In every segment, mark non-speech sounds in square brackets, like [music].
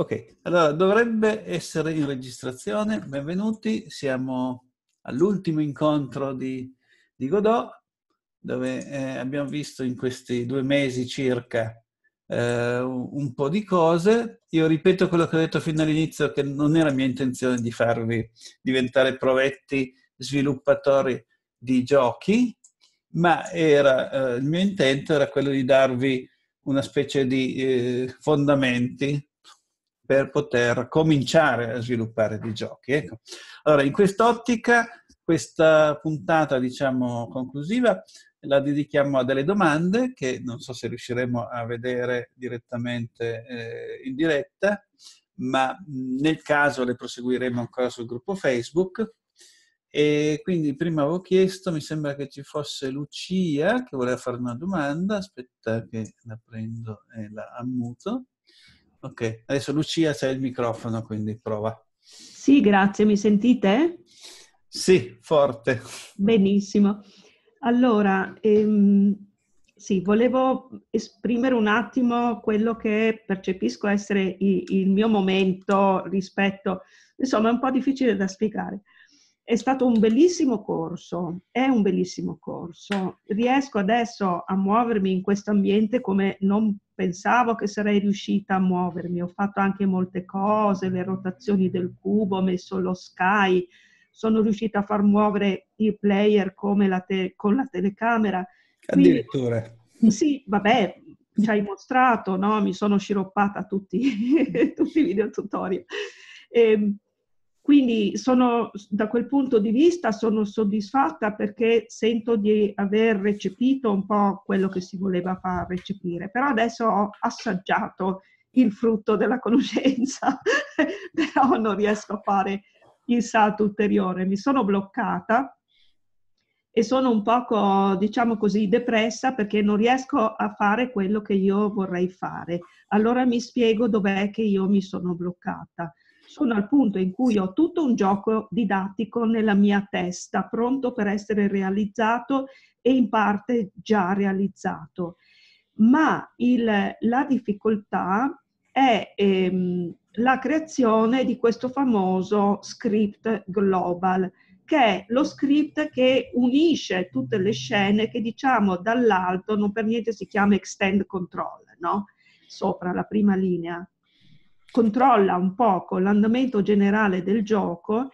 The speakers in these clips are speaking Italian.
Ok, allora dovrebbe essere in registrazione. Benvenuti, siamo all'ultimo incontro di, di Godot, dove eh, abbiamo visto in questi due mesi circa eh, un po' di cose. Io ripeto quello che ho detto fino all'inizio, che non era mia intenzione di farvi diventare provetti sviluppatori di giochi, ma era, eh, il mio intento era quello di darvi una specie di eh, fondamenti per poter cominciare a sviluppare dei giochi. Ecco. Allora, in quest'ottica, questa puntata, diciamo, conclusiva la dedichiamo a delle domande che non so se riusciremo a vedere direttamente eh, in diretta, ma nel caso le proseguiremo ancora sul gruppo Facebook. E quindi prima avevo chiesto, mi sembra che ci fosse Lucia che voleva fare una domanda, aspetta che la prendo e la ammuto. Ok, adesso Lucia c'è il microfono, quindi prova. Sì, grazie, mi sentite? Sì, forte. Benissimo. Allora, ehm, sì, volevo esprimere un attimo quello che percepisco essere il, il mio momento rispetto, insomma è un po' difficile da spiegare, è stato un bellissimo corso, è un bellissimo corso. Riesco adesso a muovermi in questo ambiente come non pensavo che sarei riuscita a muovermi. Ho fatto anche molte cose, le rotazioni del cubo, ho messo lo Sky, sono riuscita a far muovere il player la te- con la telecamera. Quindi, Addirittura. Sì, vabbè, ci hai mostrato, no? mi sono sciroppata tutti, [laughs] tutti i video tutorial. E, ehm, quindi sono, da quel punto di vista sono soddisfatta perché sento di aver recepito un po' quello che si voleva far recepire, però adesso ho assaggiato il frutto della conoscenza, [laughs] però non riesco a fare il salto ulteriore, mi sono bloccata e sono un poco, diciamo così, depressa perché non riesco a fare quello che io vorrei fare. Allora mi spiego dov'è che io mi sono bloccata sono al punto in cui ho tutto un gioco didattico nella mia testa, pronto per essere realizzato e in parte già realizzato. Ma il, la difficoltà è ehm, la creazione di questo famoso script global, che è lo script che unisce tutte le scene che diciamo dall'alto, non per niente si chiama extend control, no? sopra la prima linea, controlla un poco l'andamento generale del gioco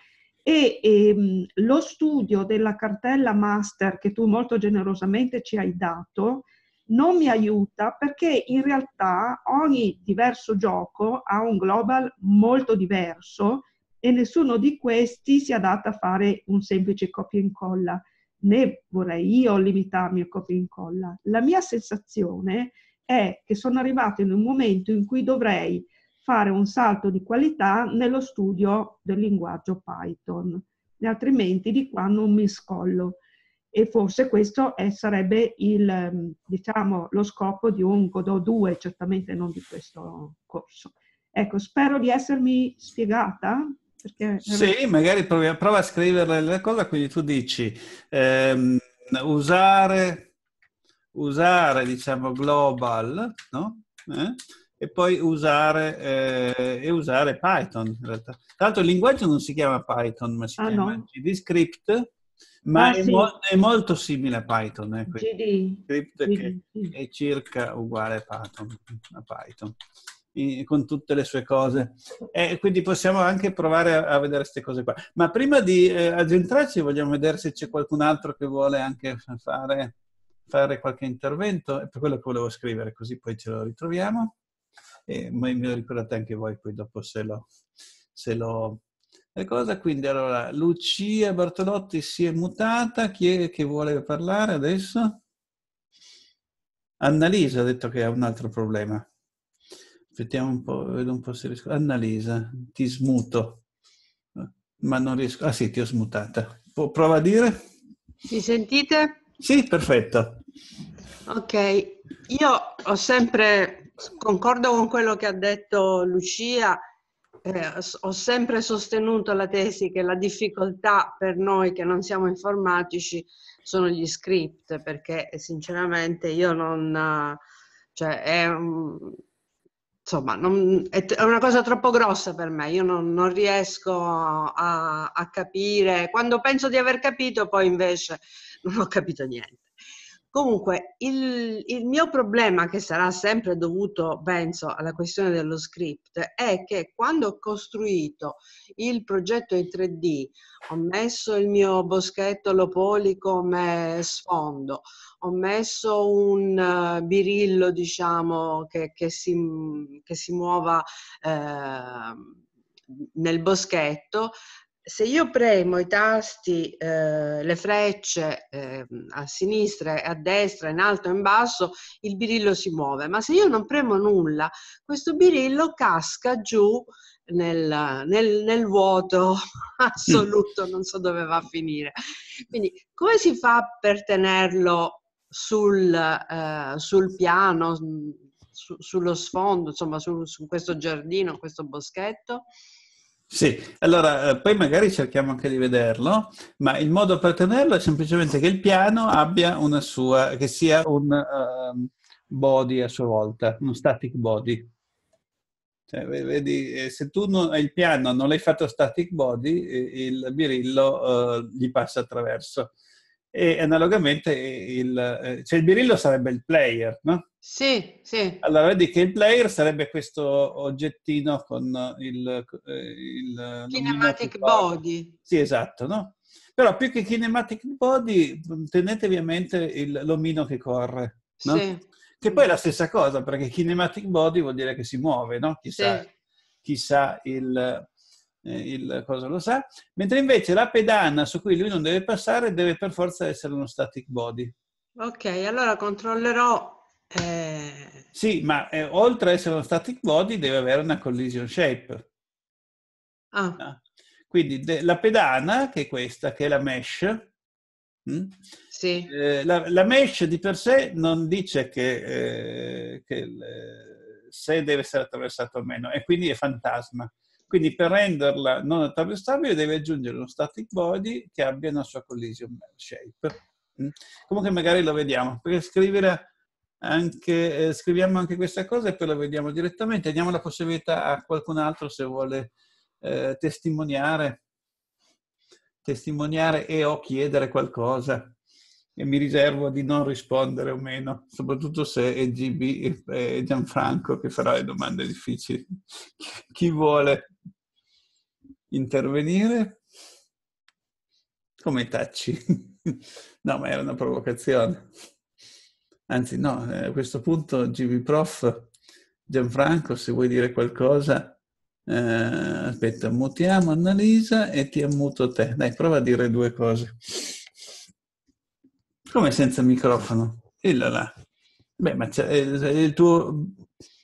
e ehm, lo studio della cartella master che tu molto generosamente ci hai dato non mi aiuta perché in realtà ogni diverso gioco ha un global molto diverso e nessuno di questi si adatta a fare un semplice copia e incolla, né vorrei io limitarmi a copia e incolla. La mia sensazione è che sono arrivato in un momento in cui dovrei fare un salto di qualità nello studio del linguaggio Python, altrimenti di qua non mi scollo. E forse questo è, eh, sarebbe il, ehm, diciamo, lo scopo di un Godot 2, certamente non di questo corso. Ecco, spero di essermi spiegata. Perché... Sì, magari provi, prova a scrivere la cosa, quindi tu dici ehm, usare, usare, diciamo, global, no? Eh? e poi usare, eh, e usare Python in realtà. Tra l'altro il linguaggio non si chiama Python, ma si ah, chiama no. Script, ma ah, è, sì. mo- è, molto simile a Python. Eh, GD. Script GD. che è circa uguale a Python, a Python con tutte le sue cose. E quindi possiamo anche provare a, a vedere queste cose qua. Ma prima di eh, addentrarci vogliamo vedere se c'è qualcun altro che vuole anche fare, fare qualche intervento. È per quello che volevo scrivere, così poi ce lo ritroviamo e ma me lo ricordate anche voi poi dopo se lo, se lo cosa. Quindi allora Lucia Bartolotti si è mutata, chi è che vuole parlare adesso? Annalisa ha detto che ha un altro problema. Aspettiamo un po', vedo un po' se riesco. Annalisa, ti smuto, ma non riesco. Ah sì, ti ho smutata. Prova a dire. Mi sentite? Sì, perfetto. Ok, io ho sempre Concordo con quello che ha detto Lucia. Eh, ho sempre sostenuto la tesi che la difficoltà per noi che non siamo informatici sono gli script, perché eh, sinceramente io non... Cioè, è, insomma, non, è, una cosa troppo grossa per me, io non, non riesco a, a capire. Quando penso di aver capito, poi invece non ho capito niente. Comunque, il, il, mio problema, che sarà sempre dovuto, penso, alla questione dello script, è che quando ho costruito il progetto in 3D, ho messo il mio boschetto Lopoli come sfondo, ho messo un eh, birillo, diciamo, che, che, si, che si, muova eh, nel boschetto, se io premo i tasti, eh, le frecce eh, a sinistra e a destra, in alto e in basso, il birillo si muove, ma se io non premo nulla, questo birillo casca giù nel, nel, nel vuoto [laughs] assoluto, mm. non so dove va a finire. Quindi come si fa per tenerlo sul, eh, sul piano, su, sullo sfondo, insomma su, su questo giardino, questo boschetto? Sì, allora eh, poi magari cerchiamo anche di vederlo, ma il modo per tenerlo è semplicemente che il piano abbia una sua, che sia un uh, body a sua volta, uno static body. Cioè, vedi, eh, se tu non, il piano non l'hai fatto static body, il birillo uh, gli passa attraverso. E analogamente, il, cioè il birillo sarebbe il player, no? Sì, sì. Allora vedi che il player sarebbe questo oggettino con il... Eh, il kinematic body. Sì, esatto, no? Però più che kinematic body, mm, tenetevi a mente il, l'omino che corre, no? Sì. Che poi è la stessa cosa, perché kinematic body vuol dire che si muove, no? Chissà, sì. chissà il, eh, il cosa lo sa. Mentre invece la pedana su cui lui non deve passare deve per forza essere uno static body. Ok, allora controllerò sì, ma eh, oltre ad essere uno static body deve avere una collision shape. Ah. Ah. Quindi de- la pedana, che è questa, che è la mesh, Mm? Sì. Eh, la, la, mesh di per sé non dice che, eh, che le, eh, se deve essere attraversato o meno, e quindi è fantasma. Quindi per renderla non attraversabile deve aggiungere uno static body che abbia una sua collision shape. Mm? Comunque magari lo vediamo, perché scrivere anche, eh, scriviamo anche questa cosa e poi la vediamo direttamente. Diamo la possibilità a qualcun altro se vuole eh, testimoniare, testimoniare e o chiedere qualcosa. E mi riservo di non rispondere o meno, soprattutto se è GB e Gianfranco che farà le domande difficili. [laughs] Chi vuole intervenire? Come tacci? [laughs] No, ma era una provocazione. Anzi, no, eh, a questo punto, GB Prof, Gianfranco, se vuoi dire qualcosa, eh, aspetta, mutiamo Annalisa e ti ammuto te. Dai, prova a dire due cose. Come senza microfono? E là là. Beh, ma eh, il tuo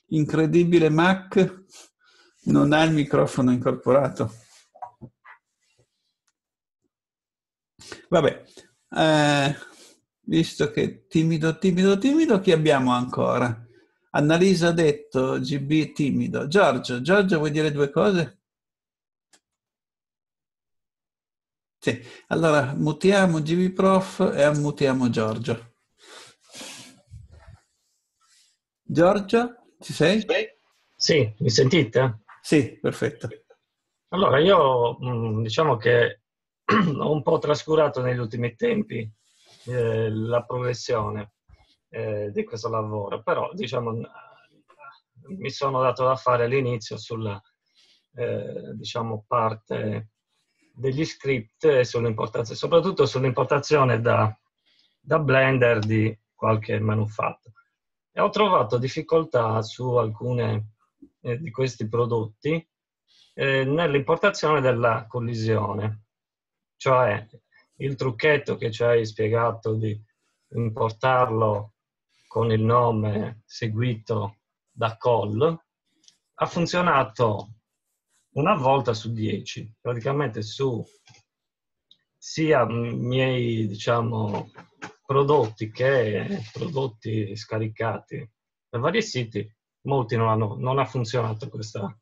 incredibile Mac non ha il microfono incorporato. Vabbè. Eh, visto che timido, timido, timido, chi abbiamo ancora? Annalisa ha detto GB timido. Giorgio, Giorgio vuoi dire due cose? Sì, allora mutiamo GB Prof e ammutiamo Giorgio. Giorgio, ci sei? Sì, mi sentite? Sì, perfetto. Allora, io mm, diciamo che [clears throat] ho un po' trascurato negli ultimi tempi eh, la progressione eh, di questo lavoro, però diciamo mi sono dato da fare all'inizio sulla eh, diciamo, parte degli script e sull'importazione, soprattutto sull'importazione da, da Blender di qualche manufatto. E ho trovato difficoltà su alcune eh, di questi prodotti eh, nell'importazione della collisione, cioè il trucchetto che ci hai spiegato di importarlo con il nome seguito da call ha funzionato una volta su dieci, praticamente su sia miei diciamo, prodotti che prodotti scaricati da vari siti, molti non hanno non ha funzionato questa,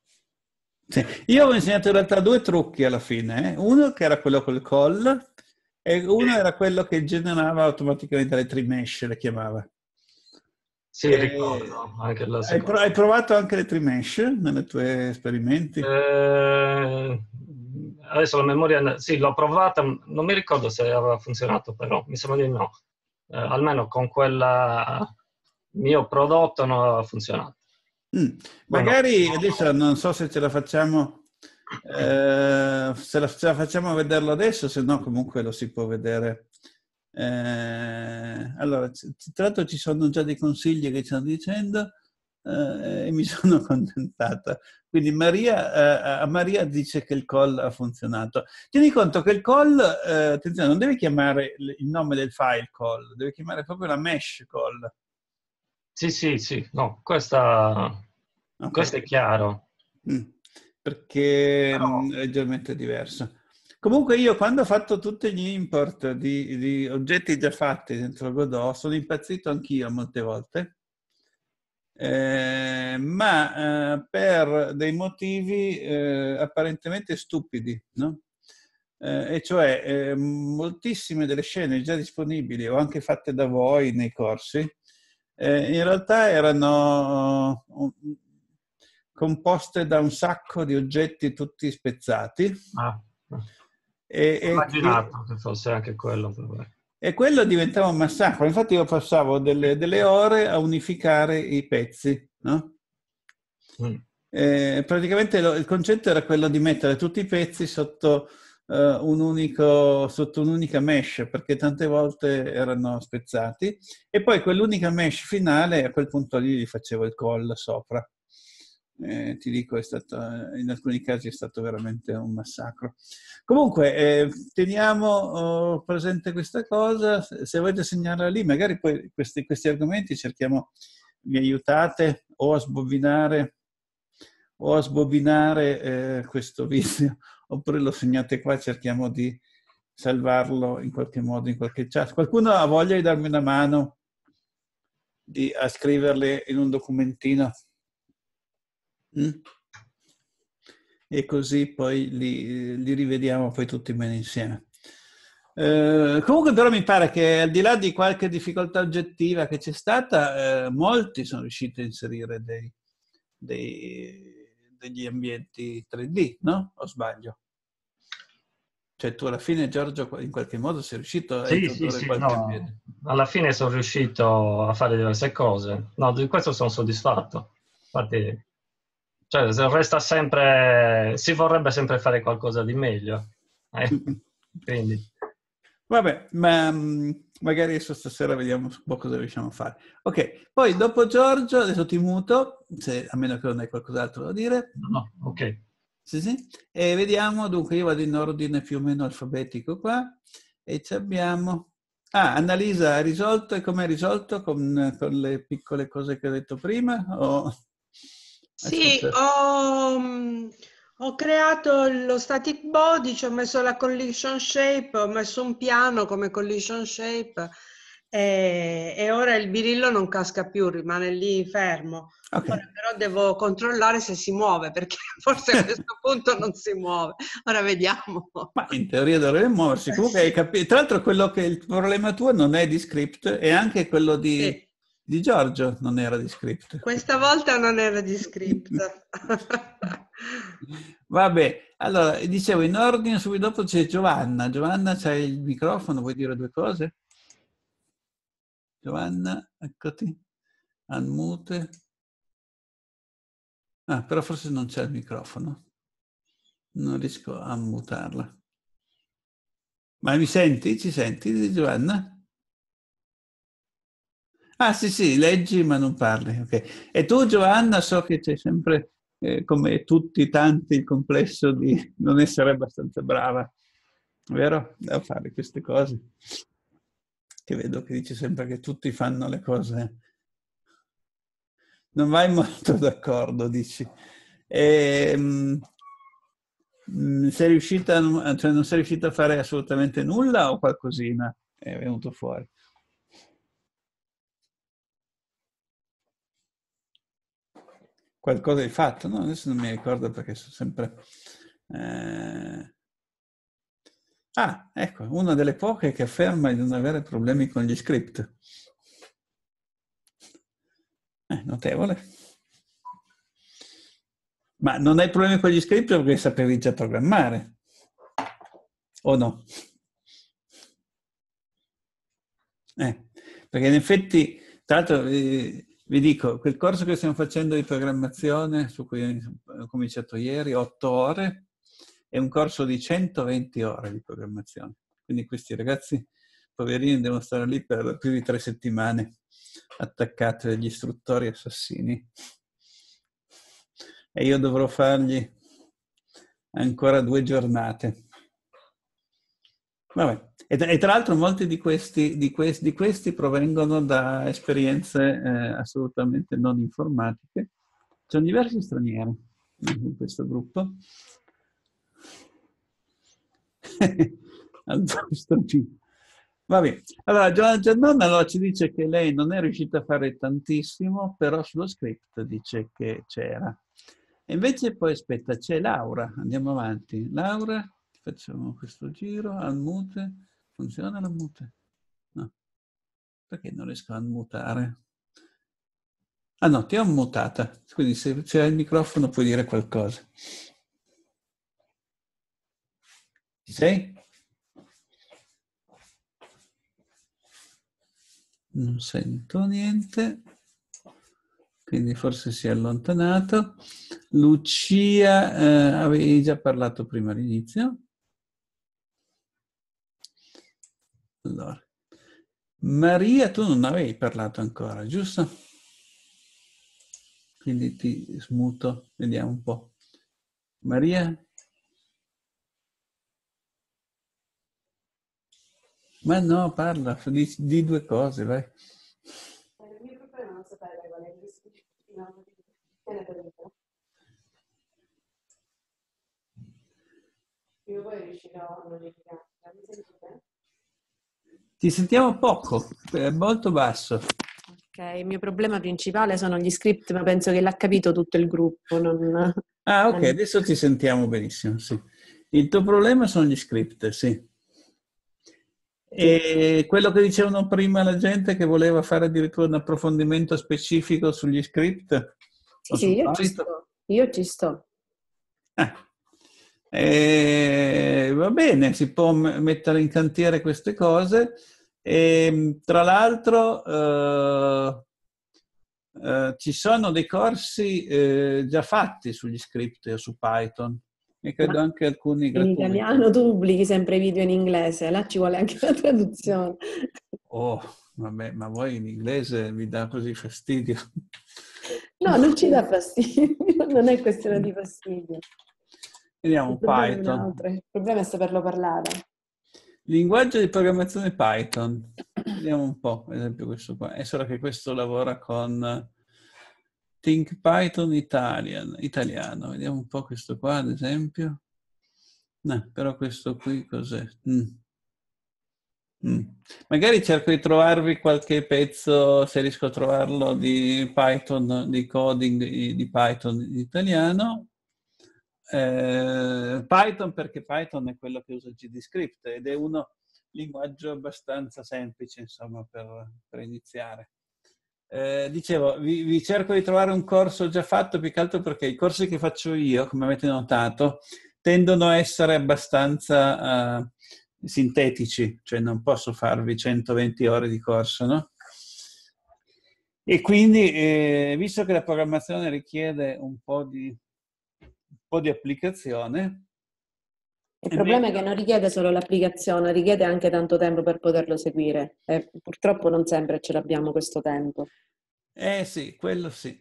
sì. Io avevo insegnato in realtà due trucchi alla fine. Eh. Uno che era quello col call, e uno era quello che generava automaticamente le trimesh, le chiamava. Sì, e... ricordo. Hai, prov- hai, provato anche le trimesh nelle tue esperimenti? Eh, adesso la memoria... Sì, l'ho provata, non mi ricordo se aveva funzionato, però mi sembra di no. Eh, almeno con quel mio prodotto non aveva funzionato. Mm. Magari no. adesso non so se ce la facciamo eh, se, la, se, la, facciamo vederlo adesso, se no comunque lo si può vedere. Eh, allora, tra l'altro ci sono già dei consigli che ci stanno dicendo eh, e mi [laughs] sono contentata. Quindi Maria, eh, Maria, dice che il call ha funzionato. Tieni conto che il call, eh, attenzione, non deve chiamare il nome del file call, deve chiamare proprio la mesh call. Sì, sì, sì, no, questa, okay. questo è chiaro. Mm perché no. Mm, è leggermente diverso. Comunque io quando ho fatto tutti gli import di, di oggetti già fatti dentro Godot sono impazzito anch'io molte volte, eh, ma eh, per dei motivi eh, apparentemente stupidi, no? Eh, e cioè eh, moltissime delle scene già disponibili o anche fatte da voi nei corsi, eh, in realtà erano mm, composte da un sacco di oggetti tutti spezzati. Ah, e, immaginato che fosse anche quello. Eh. E quello diventava un massacro. Infatti io passavo delle, delle ore a unificare i pezzi. No? Mm. Eh, praticamente lo, il concetto era quello di mettere tutti i pezzi sotto, eh, un unico, sotto un'unica mesh, perché tante volte erano spezzati. E poi quell'unica mesh finale, a quel punto lì gli facevo il call sopra eh, ti dico, stato, in alcuni casi è stato veramente un massacro. Comunque, eh, teniamo oh, presente questa cosa, se volete segnarla lì, magari poi questi, questi argomenti cerchiamo, mi aiutate o a sbobinare, o a sbobinare eh, questo video, [laughs] oppure lo segnate qua, cerchiamo di salvarlo in qualche modo, in qualche chat. Qualcuno ha voglia di darmi una mano di, a scriverle in un documentino? Mm. E così poi li, li rivediamo poi tutti bene insieme. Eh, comunque però mi pare che al di là di qualche difficoltà oggettiva che c'è stata, eh, molti sono riusciti a inserire dei, dei, degli ambienti 3D, no? O sbaglio? Cioè tu alla fine, Giorgio, in qualche modo sei riuscito a sì, introdurre sì, sì, qualche no. Alla fine sono riuscito a fare diverse cose. No, di questo sono soddisfatto. Infatti cioè, resta sempre... si vorrebbe sempre fare qualcosa di meglio. Eh? [laughs] Quindi... Vabbè, ma mm, magari adesso stasera vediamo un po' boh, cosa riusciamo a fare. Ok, poi dopo Giorgio, adesso ti muto, se, a meno che non hai qualcos'altro da dire. No, no ok. Sì, sì. E vediamo, dunque io vado in ordine più o meno alfabetico qua e ci abbiamo... Ah, Annalisa ha risolto e come ha risolto con, con, le piccole cose che ho detto prima? O... Sì, ho, mm, ho, creato lo static body, ci ho messo la collision shape, ho messo un piano come collision shape e, e ora il birillo non casca più, rimane lì fermo. Okay. Ora però devo controllare se si muove perché [laughs] forse a [laughs] questo punto non si muove. Ora vediamo. Ma in teoria dovrebbe muoversi. Comunque hai [laughs] capito. Tra l'altro quello che il problema tuo non è di script, è anche quello di... Sì di Giorgio non era di script. Questa volta non era di script. [laughs] Vabbè, allora dicevo in ordine, subito dopo c'è Giovanna. Giovanna, c'hai il microfono, vuoi dire due cose? Giovanna, eccoti, unmute. Ah, però forse non c'è il microfono. Non riesco a mutarla. Ma mi senti? Ci senti Giovanna? Ah sì, sì, leggi ma non parli. Okay. E tu Giovanna so che c'è sempre, eh, come tutti tanti, il complesso di non essere abbastanza brava, vero? Da fare queste cose. Che vedo che dici sempre che tutti fanno le cose. Non vai molto d'accordo, dici. E, ehm, mh, sei riuscita, cioè non sei riuscita a fare assolutamente nulla o qualcosina è venuto fuori? qualcosa hai fatto, no? Adesso non mi ricordo perché sono sempre... Eh... Ah, ecco, una delle poche che afferma di non avere problemi con gli script. Eh, notevole. Ma non hai problemi con gli script perché sapevi già programmare, o no? Eh, perché in effetti, tra l'altro, eh, vi dico, quel corso che stiamo facendo di programmazione, su cui ho cominciato ieri, 8 ore, è un corso di 120 ore di programmazione. Quindi questi ragazzi, poverini, devono stare lì per più di tre settimane attaccati dagli istruttori assassini. E io dovrò fargli ancora due giornate. Vabbè, e, e tra l'altro molti di questi, di questi, di questi provengono da esperienze eh, assolutamente non informatiche. Ci sono diversi stranieri in questo gruppo. [laughs] Al posto Va bene. Allora, Giovanna Giannone allora ci dice che lei non è riuscita a fare tantissimo, però sullo script dice che c'era. E invece poi aspetta, c'è Laura, andiamo avanti. Laura, facciamo questo giro, al mute. Funziona la mute? No. Perché non riesco a mutare? Ah no, ti ho mutata, quindi se c'è il microfono puoi dire qualcosa. Ci sei? Non sento niente, quindi forse si è allontanato. Lucia, eh, avevi già parlato prima all'inizio. Allora, Maria tu non avevi parlato ancora, giusto? Quindi ti smuto, vediamo un po'. Maria? Ma no, parla, di, di due cose, vai. Il mio problema è non sapere qual è il rischio di Prima o poi riuscirò a non litigare. Mi sentite? Ti sentiamo poco, è molto basso. Ok, il mio problema principale sono gli script, ma penso che l'ha capito tutto il gruppo. Non... Ah, ok, adesso ti sentiamo benissimo, sì. Il tuo problema sono gli script, sì. E quello che dicevano prima la gente che voleva fare addirittura un approfondimento specifico sugli script? Sì, sì io, ci io ci sto. Ah. E eh, va bene, si può mettere in cantiere queste cose. E, ehm, tra l'altro eh, eh, ci sono dei corsi eh, già fatti sugli script e su Python e credo Ma anche alcuni in gratuiti. italiano tu pubblichi sempre i video in inglese, là ci vuole anche la traduzione. Oh, vabbè, ma voi in inglese mi dà così fastidio? No, non ci dà [laughs] fastidio, non è questione di fastidio. Vediamo il Python. Il problema è saperlo parlare. Linguaggio di programmazione Python. Vediamo un po', per esempio questo qua. È solo che questo lavora con Think Python Italian, italiano. Vediamo un po' questo qua, ad esempio. No, però questo qui cos'è? Mm. Mm. Magari cerco di trovarvi qualche pezzo, se riesco a trovarlo, di Python, di coding di Python in italiano eh, Python perché Python è quello che usa GDScript ed è un linguaggio abbastanza semplice insomma per, per iniziare. Eh, dicevo, vi, vi, cerco di trovare un corso già fatto più che altro perché i corsi che faccio io, come avete notato, tendono a essere abbastanza uh, sintetici, cioè non posso farvi 120 ore di corso, no? E quindi, eh, visto che la programmazione richiede un po' di po' di applicazione. Il problema è che non richiede solo l'applicazione, richiede anche tanto tempo per poterlo seguire e purtroppo non sempre ce l'abbiamo questo tempo. Eh sì, quello sì.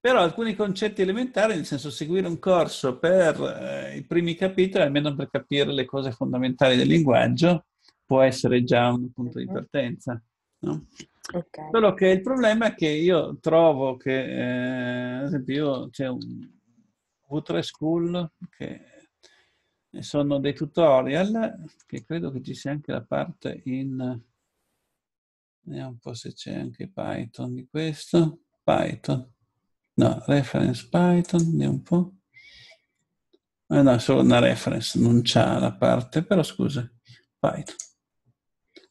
Però alcuni concetti elementari, nel senso seguire un corso per eh, i primi capitoli, almeno per capire le cose fondamentali del linguaggio, può essere già un punto di mhm. partenza. No? Okay. Solo che il problema è che io trovo che, eh, ad esempio, io, c'è un, V3 School, che sono dei tutorial, che credo che ci sia anche la parte in... Vediamo un po' se c'è anche Python di questo. Python. No, reference Python, vediamo un po'. Ah no, è solo una reference, non c'è la parte, però scusa, Python.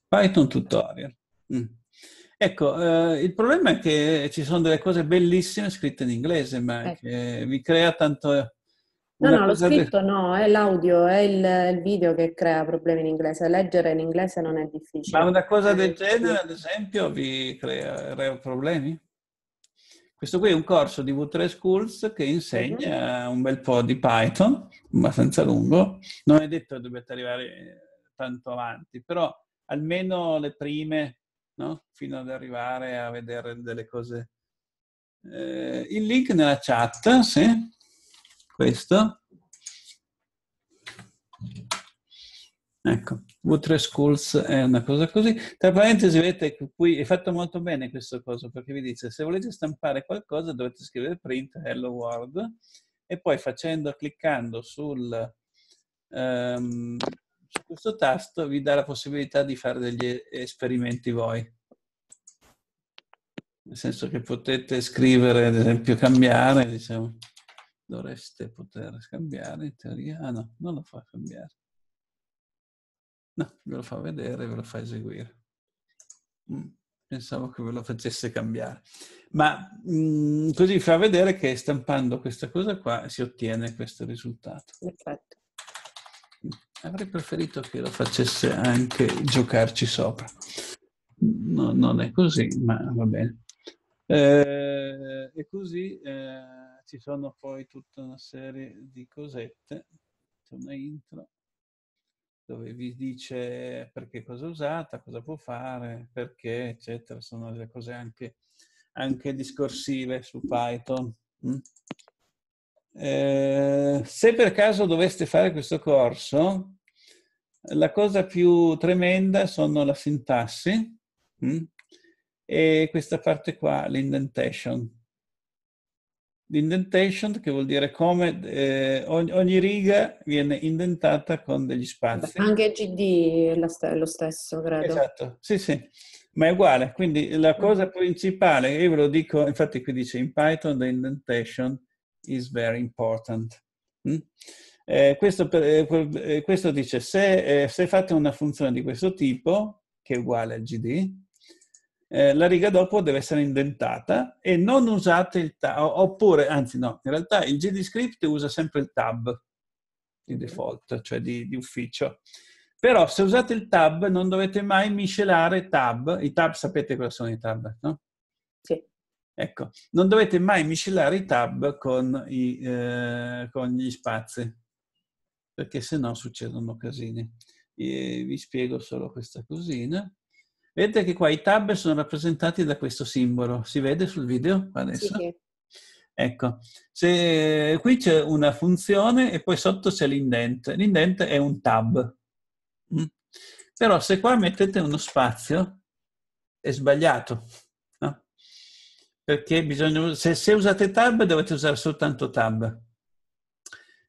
Python tutorial. Mm. Ecco, eh, il problema è che ci sono delle cose bellissime scritte in inglese, ma ecco. che vi crea tanto... No, no, lo scritto be... no, è l'audio, è il, il, video che crea problemi in inglese. Leggere in inglese non è difficile. Ma una cosa del genere, ad esempio, vi crea problemi? Questo qui è un corso di V3 Schools che insegna uh-huh. un bel po' di Python, abbastanza lungo. Non è detto che dovete arrivare tanto avanti, però almeno le prime no? fino ad arrivare a vedere delle cose. Eh, il link nella chat, sì, questo. Ecco, w Schools è una cosa così. Tra parentesi, vedete che qui è fatto molto bene questo coso perché vi dice se volete stampare qualcosa dovete scrivere print hello world e poi facendo, cliccando sul, um, questo tasto vi dà la possibilità di fare degli esperimenti voi. Nel senso che potete scrivere, ad esempio, cambiare, diciamo, dovreste poter cambiare in teoria. Ah no, non lo fa cambiare. No, ve lo fa vedere, ve lo fa eseguire. Mm, pensavo che ve lo facesse cambiare. Ma mh, mm, così fa vedere che stampando questa cosa qua si ottiene questo risultato. Perfetto. Avrei preferito che lo facesse anche giocarci sopra. No, non è così, ma va bene. Eh, e così eh, ci sono poi tutta una serie di cosette, c'è una intro dove vi dice perché cosa è usata, cosa può fare, perché, eccetera. Sono delle cose anche, anche discorsive su Python. Mm? Eh, se per caso doveste fare questo corso, la cosa più tremenda sono la sintassi mh? Mm, e questa parte qua, l'indentation. L'indentation, che vuol dire come eh, ogni, ogni, riga viene indentata con degli spazi. Anche GD è lo stesso, credo. Esatto, sì, sì, ma è uguale. Quindi la mm. cosa principale, io ve lo dico, infatti qui dice in Python the indentation, is very important. Mm? Eh, questo, eh, eh, questo, dice se, eh, se, fate una funzione di questo tipo, che è uguale al GD, eh, la riga dopo deve essere indentata e non usate il tab, oppure, anzi no, in realtà il gdscript usa sempre il tab di default, cioè di, di ufficio. Però se usate il tab non dovete mai miscelare tab. I tab sapete cosa sono i tab, no? Sì. Ecco, non dovete mai miscelare i tab con, i, eh, con gli spazi, perché se no succedono casini. E vi spiego solo questa cosina. Vedete che qua i tab sono rappresentati da questo simbolo. Si vede sul video adesso? Sì. Ecco, se, qui c'è una funzione e poi sotto c'è l'indent. L'indent è un tab. Mm. Però se qua mettete uno spazio, è sbagliato perché bisogna, se, se, usate tab dovete usare soltanto tab.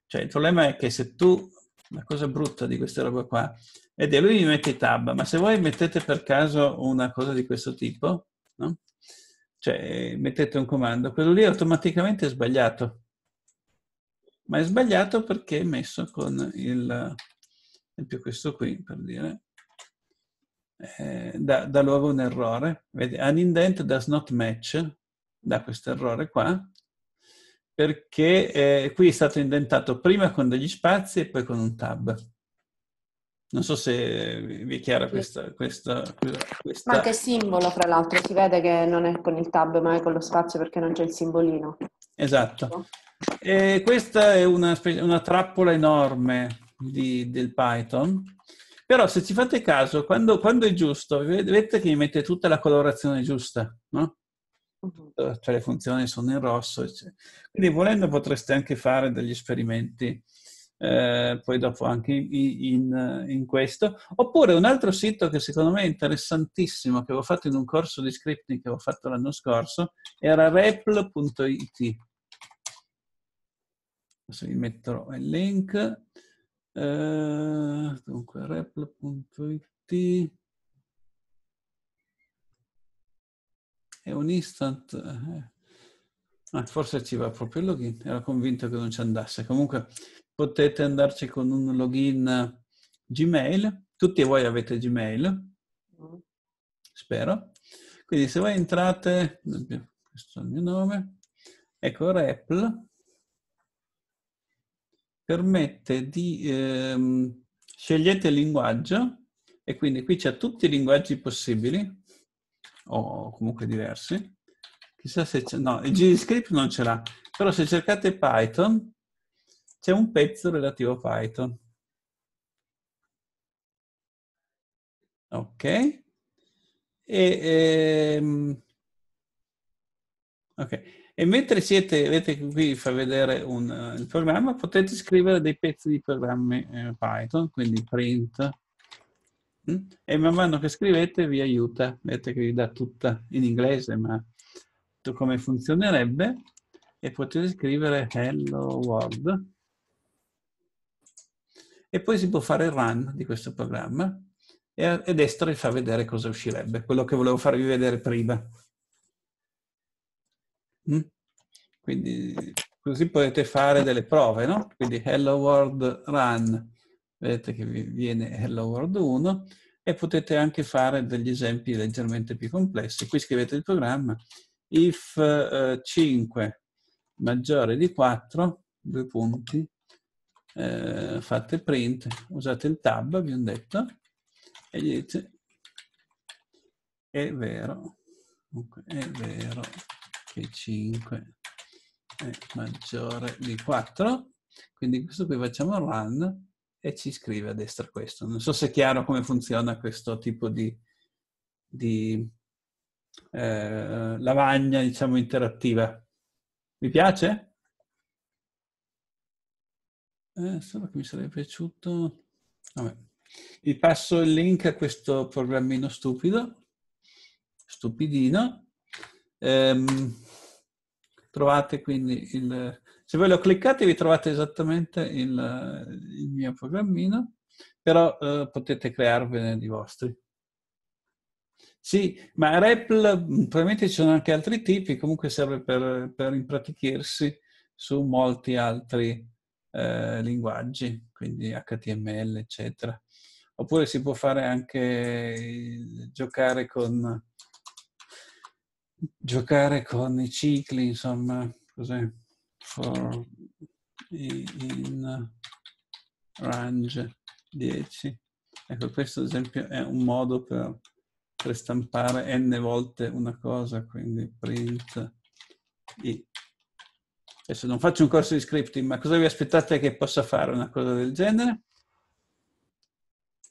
Cioè il problema è che se tu, la cosa brutta di questa roba qua, è che lui mi mette i tab, ma se voi mettete per caso una cosa di questo tipo, no? cioè mettete un comando, quello lì automaticamente è sbagliato. Ma è sbagliato perché è messo con il, esempio questo qui, per dire, eh, dà, dà luogo un errore. Vedi, an indent does not match, da questo errore qua, perché eh, qui è stato indentato prima con degli spazi e poi con un tab. Non so se vi è chiara questa, questa, questa... Ma che simbolo, fra l'altro, si vede che non è con il tab, ma è con lo spazio perché non c'è il simbolino. Esatto. Ecco. E questa è una, una trappola enorme di, del Python, però se ci fate caso, quando, quando è giusto, vedete che mi mette tutta la colorazione giusta, no? cioè le funzioni sono in rosso. Eccetera. Quindi volendo potreste anche fare degli esperimenti eh, poi dopo anche in, in, questo. Oppure un altro sito che secondo me è interessantissimo, che avevo fatto in un corso di scripting che avevo fatto l'anno scorso, era repl.it. Adesso vi metterò il link. Eh, dunque, repl.it è un instant. Eh. Ah, forse ci va proprio il login, ero convinto che non ci andasse. Comunque potete andarci con un login eh, Gmail, tutti voi avete Gmail, mm. spero. Quindi se voi entrate, questo è il mio nome, ecco REPL, permette di ehm, scegliete il linguaggio e quindi qui c'è tutti i linguaggi possibili o comunque diversi. Chissà se c'è, no, il GDScript non ce l'ha, però se cercate Python c'è un pezzo relativo a Python. Ok. E, ehm, ok. E mentre siete, vedete qui vi fa vedere un, uh, il programma, potete scrivere dei pezzi di programmi eh, Python, quindi print Mm? E man mano che scrivete vi aiuta, vedete che vi dà tutta in inglese, ma tutto come funzionerebbe, e potete scrivere hello world. E poi si può fare il run di questo programma, e, e destra vi fa vedere cosa uscirebbe, quello che volevo farvi vedere prima. Mm? Quindi così potete fare delle prove, no? Quindi hello world run vedete che vi viene Hello World 1 e potete anche fare degli esempi leggermente più complessi. Qui scrivete il programma if eh, 5 maggiore di 4, due punti, eh, fate print, usate il tab, vi ho detto, e gli dite è vero, è vero che 5 è maggiore di 4, quindi questo qui facciamo run e ci scrive a destra questo. Non so se è chiaro come funziona questo tipo di, di eh, lavagna, diciamo, interattiva. Vi piace? Eh, solo che mi sarebbe piaciuto... Vabbè. Vi passo il link a questo programmino stupido, stupidino. Ehm, trovate quindi il se voi lo cliccate vi trovate esattamente il, il mio programmino, però eh, potete crearvene di vostri. Sì, ma REPL probabilmente ci sono anche altri tipi, comunque serve per, per impratichirsi su molti altri eh, linguaggi, quindi HTML, eccetera. Oppure si può fare anche giocare con, giocare con i cicli, insomma, cos'è? for ehm, in range 10. Ecco, questo ad esempio è un modo per, per stampare n volte una cosa, quindi print i. Adesso non faccio un corso di scripting, ma cosa vi aspettate che possa fare una cosa del genere?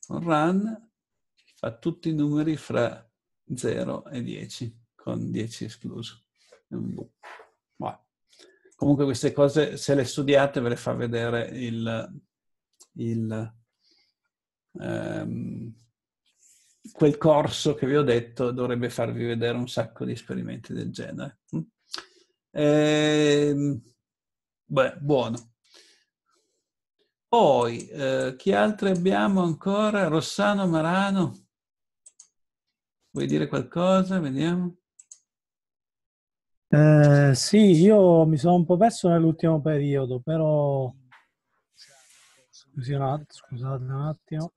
run fa tutti i numeri fra 0 e 10, con 10 escluso. È un buco comunque queste cose, se le studiate, ve le fa vedere il, il ehm, quel corso che vi ho detto dovrebbe farvi vedere un sacco di esperimenti del genere. Eh, beh, buono. Poi, eh, chi altri abbiamo ancora? Rossano Marano, vuoi dire qualcosa? Vediamo. Eh, sì, io mi sono un po' perso nell'ultimo periodo, però... Scusi un attimo, scusate un attimo.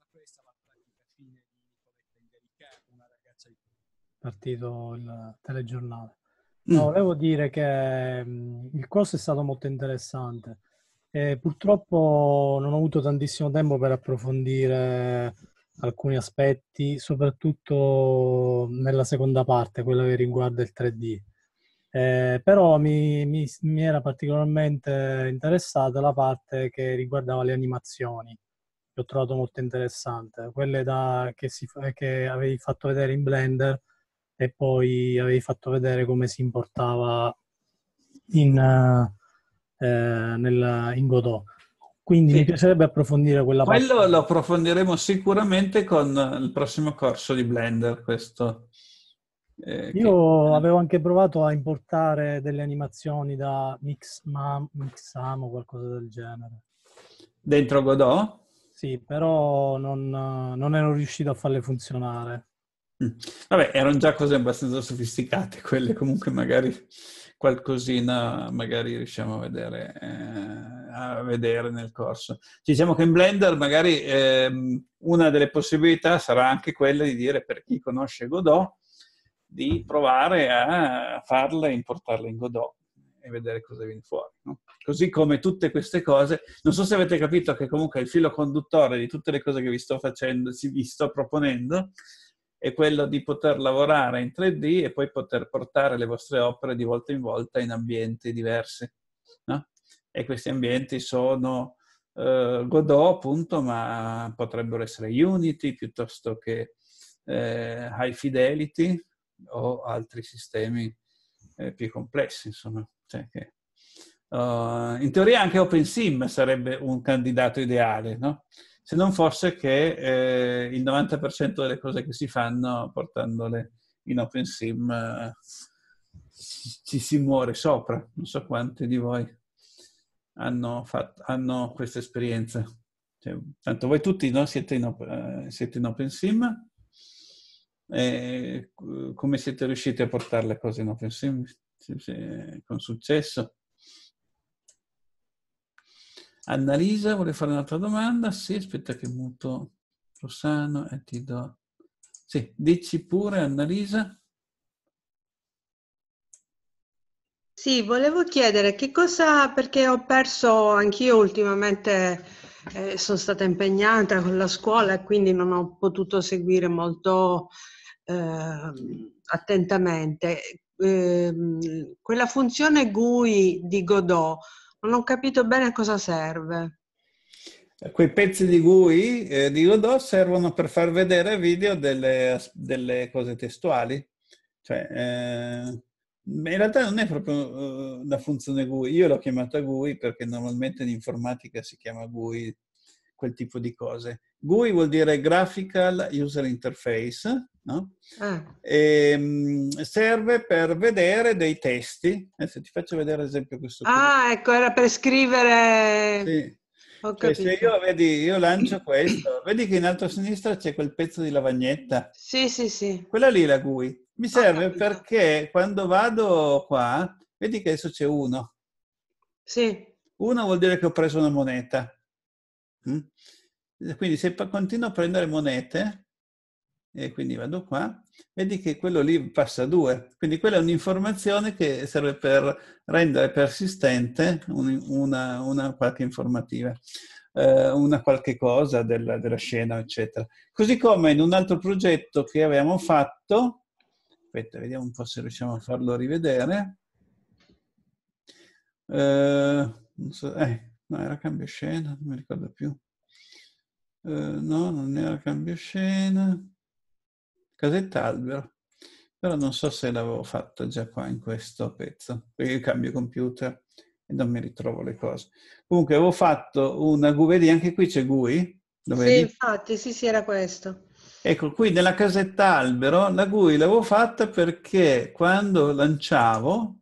Partito il telegiornale. No, mm. volevo dire che mm, il corso è stato molto interessante. E purtroppo non ho avuto tantissimo tempo per approfondire alcuni aspetti, soprattutto nella seconda parte, quella che riguarda il 3D. Eh, però mi, mi, mi, era particolarmente interessata la parte che riguardava le animazioni, che ho trovato molto interessante, quelle da, che, si, che, avevi fatto vedere in Blender e poi avevi fatto vedere come si importava in, eh, nel, in Godot. Quindi sì. mi piacerebbe approfondire quella parte. Quello lo approfondiremo sicuramente con il prossimo corso di Blender, questo. Eh, Io che... avevo anche provato a importare delle animazioni da Mix, o qualcosa del genere. Dentro Godot? Sì, però non, non ero riuscito a farle funzionare. Mm. Vabbè, erano già cose abbastanza sofisticate, quelle comunque magari qualcosina magari riusciamo a vedere, eh, a vedere nel corso. diciamo che in Blender magari eh, una delle possibilità sarà anche quella di dire per chi conosce Godot di provare a farla e importarla in Godot e vedere cosa viene fuori. No? Così come tutte queste cose, non so se avete capito che comunque il filo conduttore di tutte le cose che vi sto facendo, vi sto proponendo, è quello di poter lavorare in 3D e poi poter portare le vostre opere di volta in volta in ambienti diversi. No? E questi ambienti sono eh, Godot, appunto, ma potrebbero essere Unity piuttosto che eh, High Fidelity, o altri sistemi eh, più complessi, insomma. Cioè che, uh, in teoria anche OpenSim sarebbe un candidato ideale, no? se non fosse che eh, il 90% delle cose che si fanno portandole in OpenSim eh, ci, si muore sopra. Non so quanti di voi hanno, fatto, hanno questa esperienza. Cioè, tanto voi tutti no? siete, in, eh, siete in OpenSim e eh, come siete riusciti a portare le cose in open con successo? Annalisa vuole fare un'altra domanda? Sì, aspetta che muto Rossano e ti do... Sì, dici pure Annalisa. Sì, volevo chiedere che cosa, perché ho perso anch'io ultimamente, eh, sono stata impegnata con la scuola e quindi non ho potuto seguire molto eh, attentamente, eh, quella funzione GUI di Godot, non ho capito bene a cosa serve. Eh, quei pezzi di GUI eh, di Godot servono per far vedere video delle, delle cose testuali. Cioè, eh, in realtà non è proprio eh, la una funzione GUI. Io l'ho chiamata GUI perché normalmente in informatica si chiama GUI quel tipo di cose. GUI vuol dire Graphical User Interface, no? ah. e, ehm, serve per vedere dei testi. Adesso eh, ti faccio vedere ad esempio questo. Ah, qui. ecco, era per scrivere... Sì. Cioè, se io, vedi, io, lancio questo, vedi che in alto a sinistra c'è quel pezzo di lavagnetta? Sì, sì, sì. Quella lì la GUI. Mi serve perché quando vado qua, vedi che adesso c'è uno. Sì. Uno vuol dire che ho preso una moneta. Mm? Quindi se continuo a prendere monete, e quindi vado qua, vedi che quello lì passa due. Quindi quella è un'informazione che serve per rendere persistente una, una, qualche informativa, eh, una qualche cosa della, della, scena, eccetera. Così come in un altro progetto che avevamo fatto, aspetta, vediamo un po' se riusciamo a farlo rivedere. Eh, so, eh, No, era cambio scena, non mi ricordo più. Eh, no, non era cambio scena. Casetta albero. Però non so se l'avevo fatto già qua in questo pezzo, perché io cambio computer e non mi ritrovo le cose. Comunque avevo fatto una GUI, vedi anche qui c'è GUI? Lo vedi? Sì, infatti, sì, sì, era questo. Ecco, qui nella casetta albero la GUI l'avevo fatta perché quando lanciavo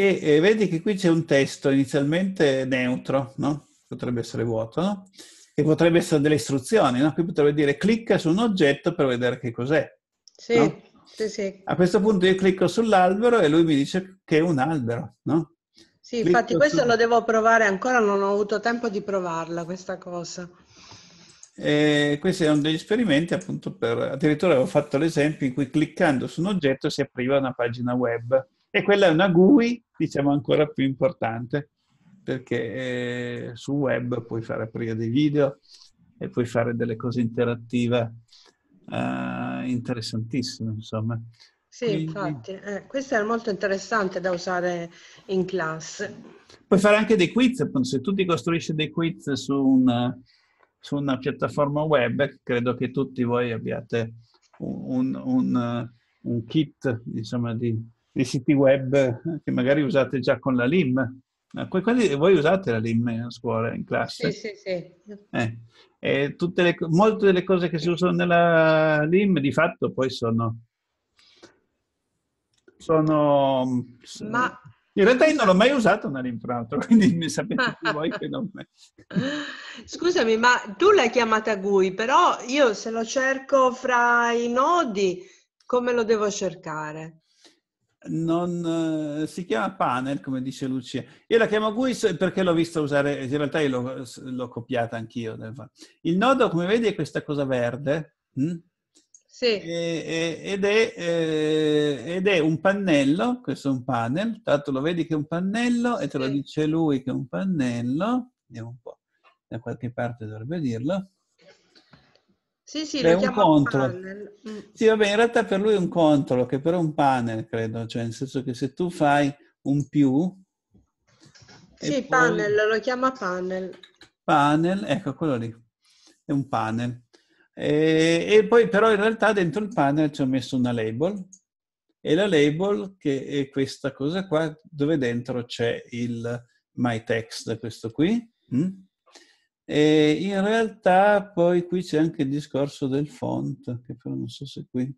E eh, vedi che qui c'è un testo inizialmente neutro, no? potrebbe essere vuoto, no? che potrebbe essere delle istruzioni, no? qui potrebbe dire clicca su un oggetto per vedere che cos'è. Sì, no? sì, sì. A questo punto io clicco sull'albero e lui mi dice che è un albero. No? Sì, clicco infatti questo su... lo devo provare ancora, non ho avuto tempo di provarla questa cosa. E questi erano degli esperimenti appunto per, addirittura avevo fatto l'esempio in cui cliccando su un oggetto si apriva una pagina web e quella è una GUI, diciamo, ancora più importante, perché eh, sul web puoi fare aprire dei video e puoi fare delle cose interattive eh, interessantissime, insomma. Sì, Quindi, infatti, eh, questo è molto interessante da usare in classe. Puoi fare anche dei quiz, appunto, se tu ti costruisci dei quiz su una, su una piattaforma web, credo che tutti voi abbiate un, un, un, un kit, insomma, diciamo, di, dei siti web eh, che magari usate già con la LIM. Quelli, voi usate la LIM a scuola, in classe? Sì, sì, sì. Eh, e le, molte delle cose che si usano nella LIM di fatto poi sono... sono Ma... In realtà io non l'ho mai usato una LIM, tra l'altro, [laughs] quindi ne sapete [laughs] più voi che non me. Scusami, ma tu l'hai chiamata GUI, però io se lo cerco fra i nodi, come lo devo cercare? non, eh, si chiama panel, come dice Lucia. Io la chiamo GUI perché l'ho vista usare, in realtà io l'ho, l'ho copiata anch'io. Il nodo, come vedi, è questa cosa verde. Hm? Sì. E, ed, è, eh, ed, è, un pannello, questo è un panel, tanto lo vedi che è un pannello e te lo dice lui che è un pannello, vediamo un po', da qualche parte dovrebbe dirlo. Sì, sì, è un control. Mm. Sì, vabbè, in realtà per lui è un control, che però è un panel, credo, cioè nel senso che se tu fai un più... Sì, poi... panel, lo chiama panel. Panel, ecco, quello lì, è un panel. E, e poi però in realtà dentro il panel ci ho messo una label, e la label che è questa cosa qua, dove dentro c'è il my text, questo qui. Mm? E in realtà poi qui c'è anche il discorso del font, che però non so se qui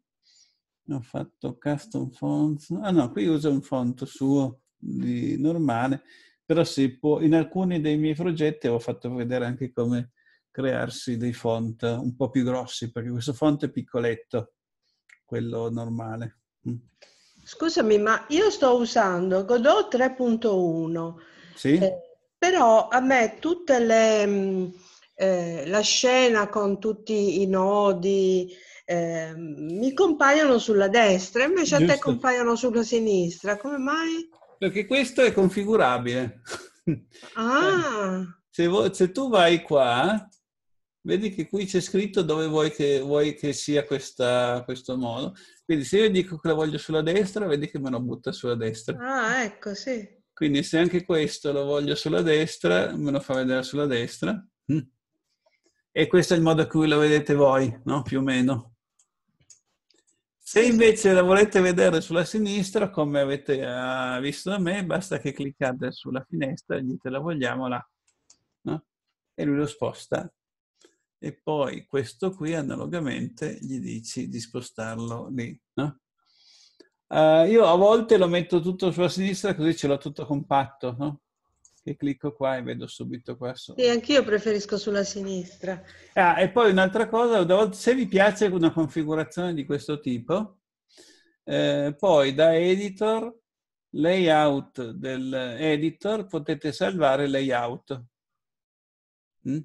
ho fatto custom font. Ah no, qui usa un font suo di normale, però si può, in alcuni dei miei progetti ho fatto vedere anche come crearsi dei font un po' più grossi, perché questo font è piccoletto, quello normale. Mm. Scusami, ma io sto usando Godot 3.1. Sì? Eh, però a me tutte le... Mm, eh, la scena con tutti i nodi eh, mi compaiono sulla destra, invece Giusto. a te compaiono sulla sinistra. Come mai? Perché questo è configurabile. Ah. [laughs] se, vuoi, se, tu vai qua, vedi che qui c'è scritto dove vuoi che, vuoi che sia questa, questo modo. Quindi se io dico che la voglio sulla destra, vedi che me la butta sulla destra. Ah, ecco, sì. Quindi se anche questo lo voglio sulla destra, me lo fa vedere sulla destra. Mm. E questo è il modo in cui lo vedete voi, no? più o meno. Se invece la volete vedere sulla sinistra, come avete eh, visto da me, basta che cliccate sulla finestra e dite la vogliamo là. No? E lui lo sposta. E poi questo qui analogamente gli dici di spostarlo lì. No? Uh, io a volte lo metto tutto sulla sinistra così ce l'ho tutto compatto, no? Che clicco qua e vedo subito qua Sì, anch'io preferisco sulla sinistra. Ah, e poi un'altra cosa, se vi piace una configurazione di questo tipo, eh, poi da editor, layout del editor, potete salvare layout. Mm?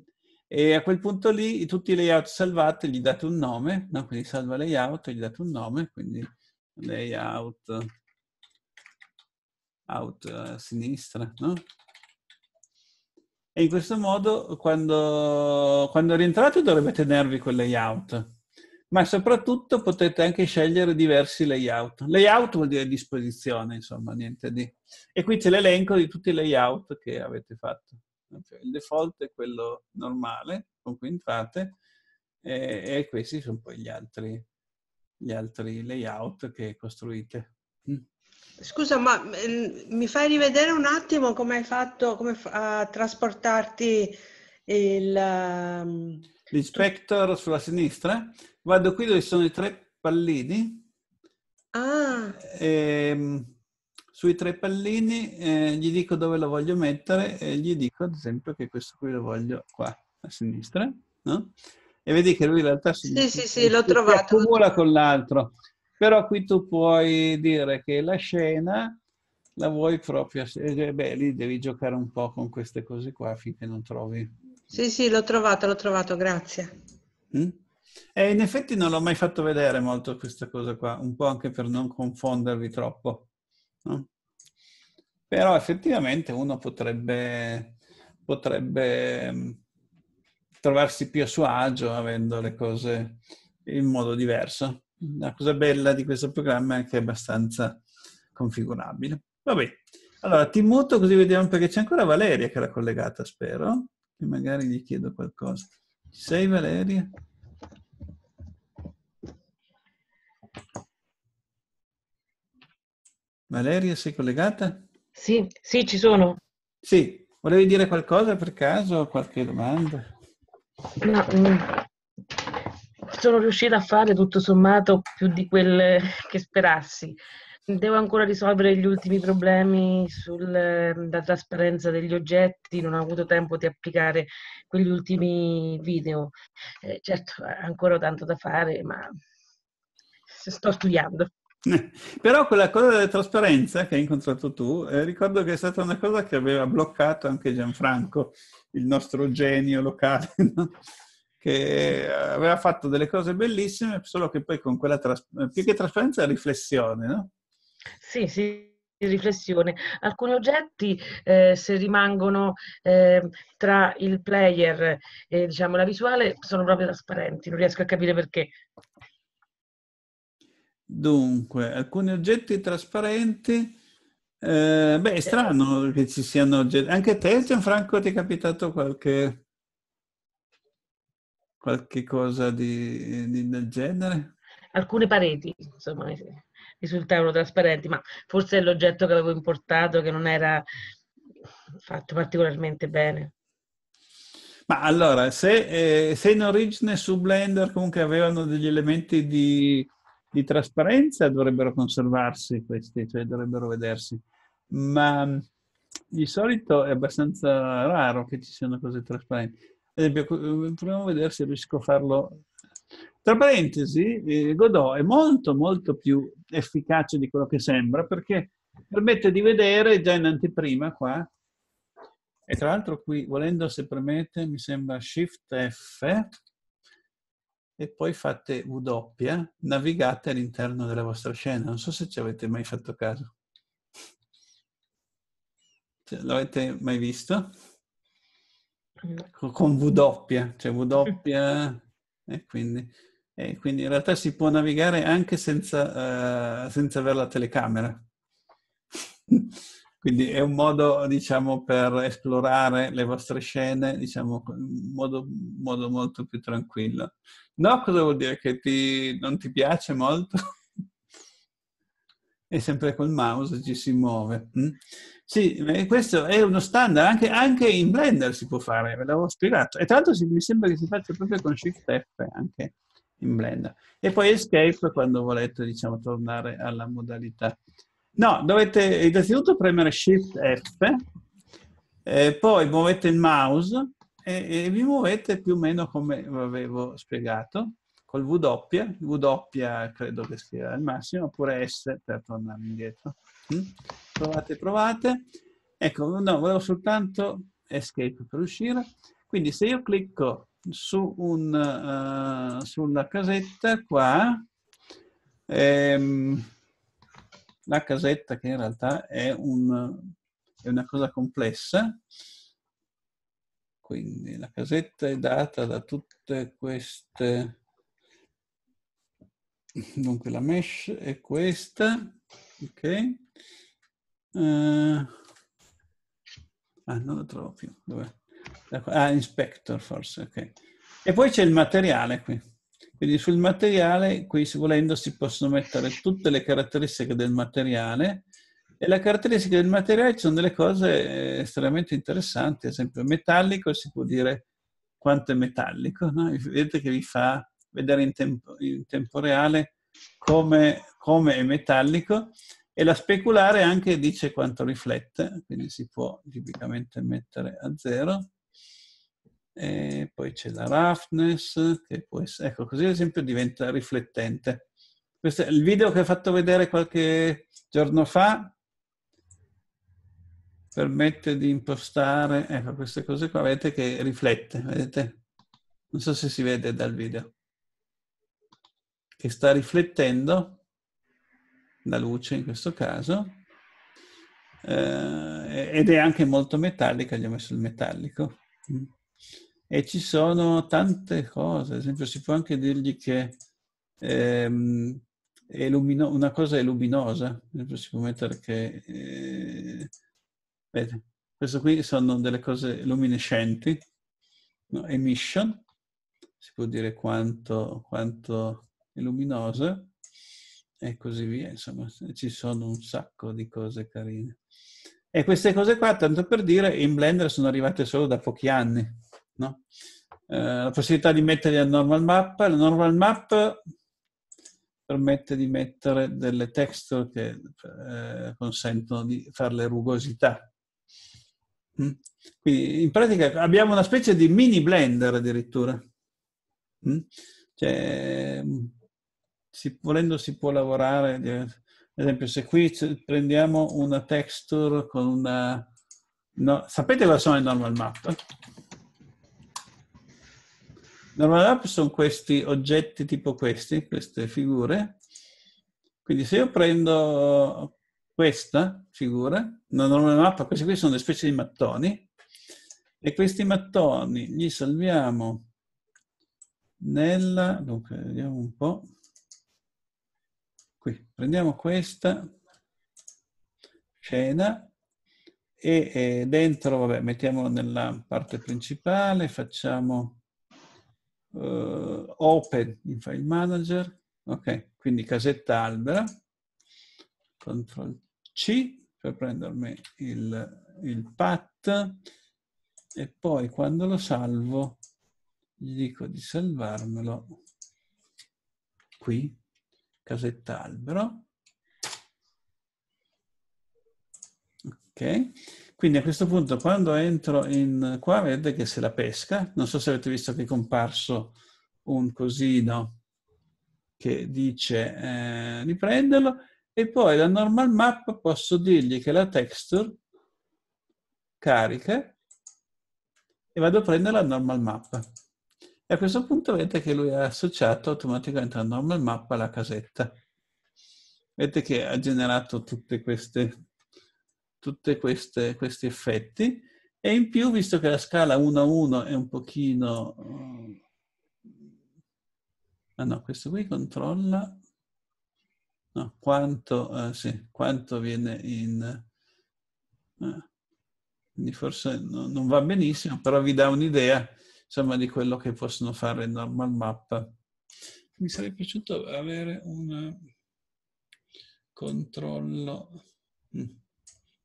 E a quel punto lì tutti i layout salvati gli date un nome, no? quindi salva layout, gli date un nome, quindi layout out a eh, sinistra, no? E in questo modo, quando, quando rientrate, dovrebbe tenervi quel layout. Ma soprattutto potete anche scegliere diversi layout. Layout vuol dire disposizione, insomma, niente di... E qui c'è l'elenco di tutti i layout che avete fatto. Cioè, il default è quello normale, con cui entrate, e, e questi sono poi gli altri gli altri layout che costruite. Mm. Scusa, ma mm, mi fai rivedere un attimo come hai fatto come a trasportarti il... Ehm, L'inspector sulla sinistra. Vado qui dove sono i tre pallini. Ah. E, ehm, sui tre pallini eh, gli dico dove lo voglio mettere e gli dico ad esempio che questo qui lo voglio qua a sinistra. No? e vedi che lui in realtà si, sì, si, sì, l'ho si trovato. accumula con l'altro. Però qui tu puoi dire che la scena la vuoi proprio... Eh, eh, beh, lì devi giocare un po' con queste cose qua finché non trovi. Sì, sì, l'ho trovato, l'ho trovato, grazie. Mm? E eh, in effetti non l'ho mai fatto vedere molto questa cosa qua, un po' anche per non confondervi troppo. No? Però effettivamente uno potrebbe, potrebbe mm, trovarsi più a suo agio avendo le cose in modo diverso. La cosa bella di questo programma è che è abbastanza configurabile. Vabbè, allora ti muto così vediamo perché c'è ancora Valeria che era collegata, spero, e magari gli chiedo qualcosa. Ci sei Valeria? Valeria, sei collegata? Sì, sì, ci sono. Sì, volevi dire qualcosa per caso, qualche domanda? No, mm. sono riuscita a fare tutto sommato più di quel che sperassi. Devo ancora risolvere gli ultimi problemi sulla ehm, trasparenza degli oggetti, non ho avuto tempo di applicare quegli ultimi video. Eh, certo, ancora tanto da fare, ma sto studiando. [laughs] Però quella cosa della trasparenza che hai incontrato tu, eh, ricordo che è stata una cosa che aveva bloccato anche Gianfranco, il nostro genio locale, [laughs] no? che eh, aveva fatto delle cose bellissime, solo che poi con quella tras- eh, più che trasparenza riflessione, no? Sì, sì, riflessione. Alcuni oggetti, eh, se rimangono eh, tra il player e diciamo, la visuale, sono proprio trasparenti, non riesco a capire perché. Dunque, alcuni oggetti trasparenti eh, beh, è eh, strano che ci siano... Anche a te, Gianfranco, ti è capitato qualche, qualche cosa di, di, del genere? Alcune pareti, insomma, risultavano trasparenti, ma forse è l'oggetto che avevo importato che non era fatto particolarmente bene. Ma allora, se, eh, se in origine su Blender comunque avevano degli elementi di di trasparenza dovrebbero conservarsi questi, cioè dovrebbero vedersi, ma mm, di solito è abbastanza raro che ci siano cose trasparenti. Ad esempio, eh, proviamo a vedere se riesco a farlo. Tra parentesi, eh, Godot è molto molto più efficace di quello che sembra perché permette di vedere già in anteprima qua, e tra l'altro qui, volendo se premete, mi sembra Shift F, e poi fate W doppia, navigate all'interno della vostra scena. Non so se ci avete mai fatto caso. Cioè, l'avete mai visto? Con W doppia, cioè W doppia, e quindi, e quindi in realtà si può navigare anche senza, uh, senza avere la telecamera. [laughs] Quindi è un modo, diciamo, per esplorare le vostre scene, diciamo, in modo, modo molto più tranquillo. No, cosa vuol dire? Che ti, non ti piace molto? [laughs] e sempre col mouse ci si muove. Mm? Sì, questo è uno standard, anche, anche, in Blender si può fare, ve l'avevo spiegato. E tra l'altro mi sembra che si faccia proprio con Shift F anche in Blender. E poi Escape quando volete, diciamo, tornare alla modalità. No, dovete innanzitutto premere Shift F, eh, poi muovete il mouse e, e vi muovete più o meno come vi avevo spiegato, col W, W credo che sia il massimo, oppure S per tornare indietro. Mm? Provate, provate. Ecco, no, volevo soltanto escape per uscire. Quindi se io clicco su un, uh, sulla casetta qua, ehm, la casetta che in realtà è, un, è una cosa complessa, quindi la casetta è data da tutte queste... Dunque la mesh è questa, ok? Uh... Ah, non la trovo più. Dov'è? Ah, inspector forse, ok. E poi c'è il materiale qui. Quindi sul materiale, qui volendo, si possono mettere tutte le caratteristiche del materiale e la caratteristica del materiale ci sono delle cose eh, estremamente interessanti, ad esempio metallico, si può dire quanto è metallico, no? vedete che vi fa vedere in tempo, in tempo reale come, come, è metallico e la speculare anche dice quanto riflette, quindi si può tipicamente mettere a zero. E poi c'è la roughness, che può essere, ecco così ad esempio diventa riflettente. Questo è il video che ho fatto vedere qualche giorno fa, permette di impostare, ecco queste cose qua, vedete che riflette, vedete? Non so se si vede dal video, che sta riflettendo la luce in questo caso, eh, ed è anche molto metallica, gli ho messo il metallico. E ci sono tante cose, ad esempio si può anche dirgli che ehm, una cosa è luminosa, ad esempio si può mettere che... Eh, Vedete? Questo qui sono delle cose luminescenti, no? emission, si può dire quanto, quanto è luminosa, e così via, insomma, ci sono un sacco di cose carine. E queste cose qua, tanto per dire, in Blender sono arrivate solo da pochi anni, no? eh, la possibilità di mettere la normal map, la normal map permette di mettere delle texture che eh, consentono di fare le rugosità, Mm. Quindi in pratica abbiamo una specie di mini blender addirittura. Mm. Cioè, si, volendo si può lavorare, ad esempio se qui prendiamo una texture con una... No, sapete cosa sono i normal map? Normal map sono questi oggetti tipo questi, queste figure. Quindi se io prendo questa figura, non una normale mappa, questi qui sono delle specie di mattoni, e questi mattoni li salviamo nella, dunque, vediamo un po', qui, prendiamo questa scena e, e dentro, vabbè, mettiamolo nella parte principale, facciamo uh, open in file manager, ok, quindi casetta albera, control c per prendermi il, il path e poi quando lo salvo gli dico di salvarmelo qui, casetta albero. Ok, quindi a questo punto quando entro in qua vede che se la pesca, non so se avete visto che è comparso un cosino che dice eh, riprenderlo e poi la normal map posso dirgli che la texture carica e vado a prendere la normal map. E a questo punto vedete che lui ha associato automaticamente la normal map alla casetta. Vedete che ha generato tutti questi effetti e in più, visto che la scala 1 a 1 è un pochino... Ah no, questo qui controlla no, quanto, eh, sì, quanto viene in... Eh, forse no, non va benissimo, però vi dà un'idea insomma, di quello che possono fare in normal map. Mi sarebbe piaciuto avere un eh, controllo, mm,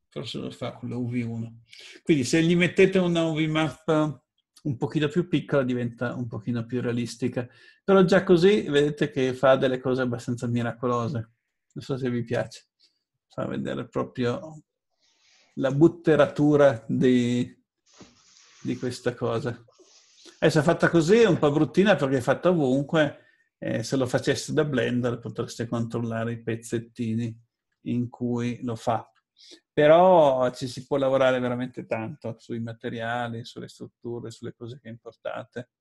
forse lo fa con la uv 1 Quindi se gli mettete una UV map eh, un pochino più piccola diventa un pochino più realistica, però già così vedete che fa delle cose abbastanza miracolose. Non so se vi piace. Fa vedere proprio la butteratura di, di questa cosa. Adesso eh, è fatta così, è un po' bruttina perché è fatta ovunque. Eh, se lo facesse da Blender potreste controllare i pezzettini in cui lo fa. Però ci si può lavorare veramente tanto sui materiali, sulle strutture, sulle cose che importate.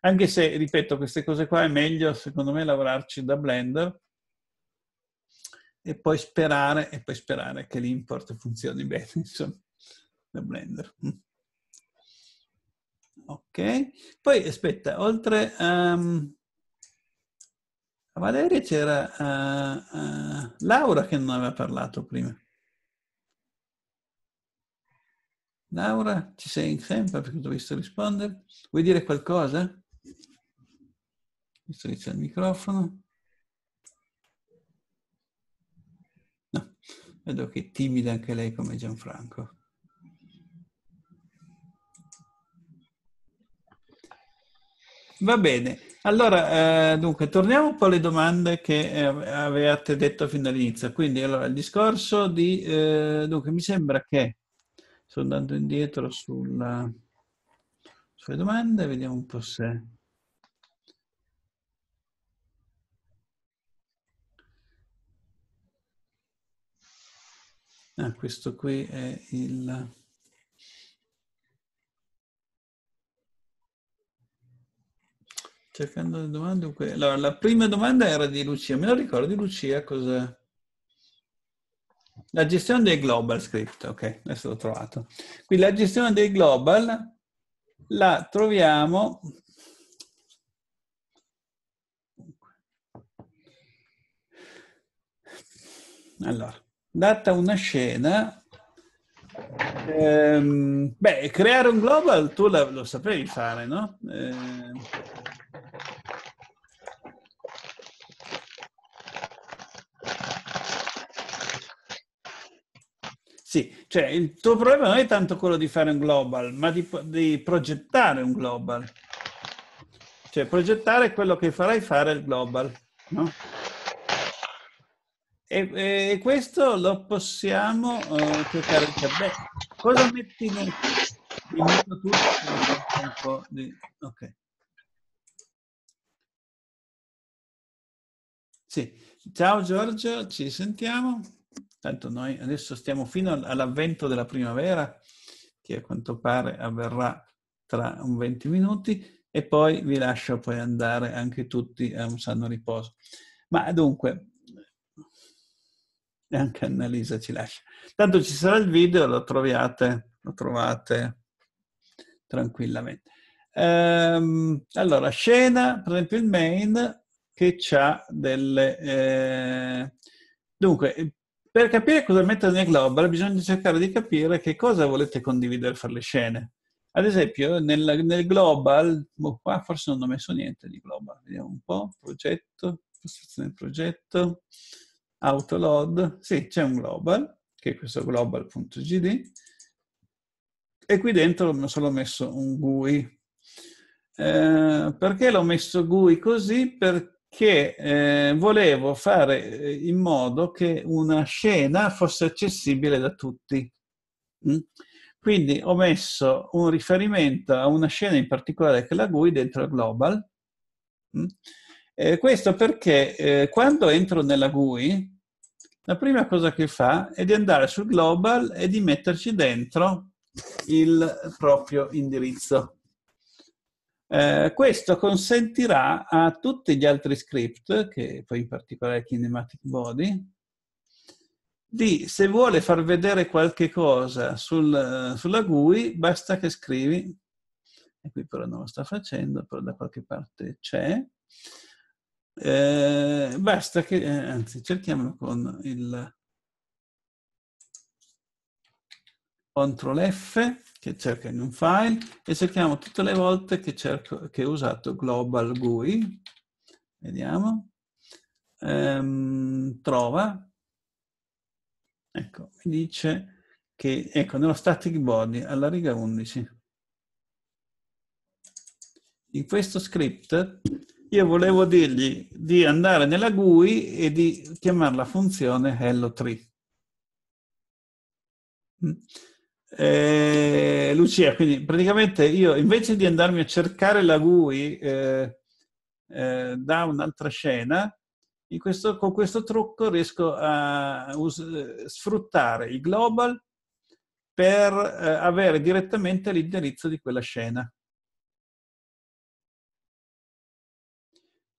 Anche se, ripeto, queste cose qua è meglio, secondo me, lavorarci da Blender e poi sperare, e poi sperare che l'import funzioni bene, [laughs] insomma, da Blender. Mm. Ok, poi aspetta, oltre um, a Valeria c'era uh, uh, Laura che non aveva parlato prima. Laura, ci sei sempre perché ho visto rispondere? Vuoi dire qualcosa? Visto che c'è il microfono. Vedo che è timida anche lei come Gianfranco. Va bene, allora eh, dunque torniamo un po' alle domande che eh, avevate detto fin dall'inizio. Quindi allora il discorso di, eh, dunque mi sembra che, sto andando indietro sulla, sulle domande, vediamo un po' se... Ah, questo qui è il... Cercando le domande, allora la prima domanda era di Lucia, me lo ricordo Lucia cosa... La gestione dei global script, ok, adesso l'ho trovato. Quindi la gestione dei global la troviamo Allora, data una scena. Ehm, beh, creare un global tu la, lo sapevi fare, no? Ehm, sì, cioè il tuo problema non è tanto quello di fare un global, ma di, di progettare un global. Cioè progettare quello che farai fare il global, no? E, e questo lo possiamo uh, eh, cercare di capire. Cosa metti nel... Mi metto tutto un po' di... Ok. Sì. Ciao Giorgio, ci sentiamo. Tanto noi adesso stiamo fino all'avvento della primavera, che a quanto pare avverrà tra un 20 minuti, e poi vi lascio poi andare anche tutti a un sano riposo. Ma dunque, e anche Annalisa ci lascia. Tanto ci sarà il video, lo troviate, lo trovate tranquillamente. Ehm, allora, scena, per esempio il main, che c'ha delle... Eh... Dunque, eh, per capire cosa mettere nel global bisogna cercare di capire che cosa volete condividere fra le scene. Ad esempio, nel, nel global, boh, qua forse non ho messo niente di global, vediamo un po', progetto, impostazione del progetto, autoload, sì, c'è un global, che è questo global.gd, e qui dentro mi sono messo un GUI. Eh, perché l'ho messo GUI così? Perché eh, volevo fare eh, in modo che una scena fosse accessibile da tutti. Mm? Quindi ho messo un riferimento a una scena in particolare che è la GUI dentro il global. Mm? Eh, questo perché eh, quando entro nella GUI, la prima cosa che fa è di andare sul global e di metterci dentro il proprio indirizzo. Eh, questo consentirà a tutti gli altri script, che poi in particolare Kinematic Body, di se vuole far vedere qualche cosa sul, eh, sulla GUI, basta che scrivi, e qui però non lo sta facendo, però da qualche parte c'è, eh, basta che, eh, anzi, cerchiamolo con il CTRL F che cerca in un file e cerchiamo tutte le volte che, cerco, che ho usato global GUI. Vediamo. Ehm, trova. Ecco, mi dice che, ecco, nello static body, alla riga 11. In questo script io volevo dirgli di andare nella GUI e di chiamare la funzione hello tree. Mm. Eh, Lucia, quindi praticamente io invece di andarmi a cercare la GUI eh, eh, da un'altra scena, questo, con questo trucco riesco a us- sfruttare il global per eh, avere direttamente l'indirizzo di quella scena.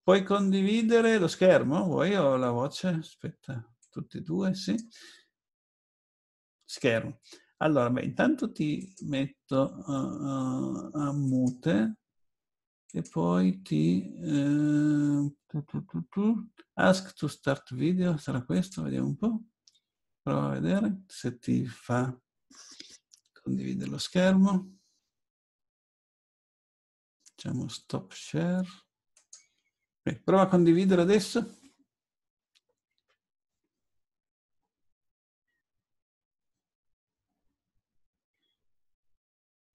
Puoi condividere lo schermo? Vuoi o la voce? Aspetta, tutti e due, sì. Schermo. Allora, beh, intanto ti metto uh, uh, a mute e poi ti... Uh, tu, tu, tu, ask to start video, sarà questo? Vediamo un po'. Prova a vedere se ti fa condividere lo schermo. Facciamo stop share. Beh, prova a condividere adesso.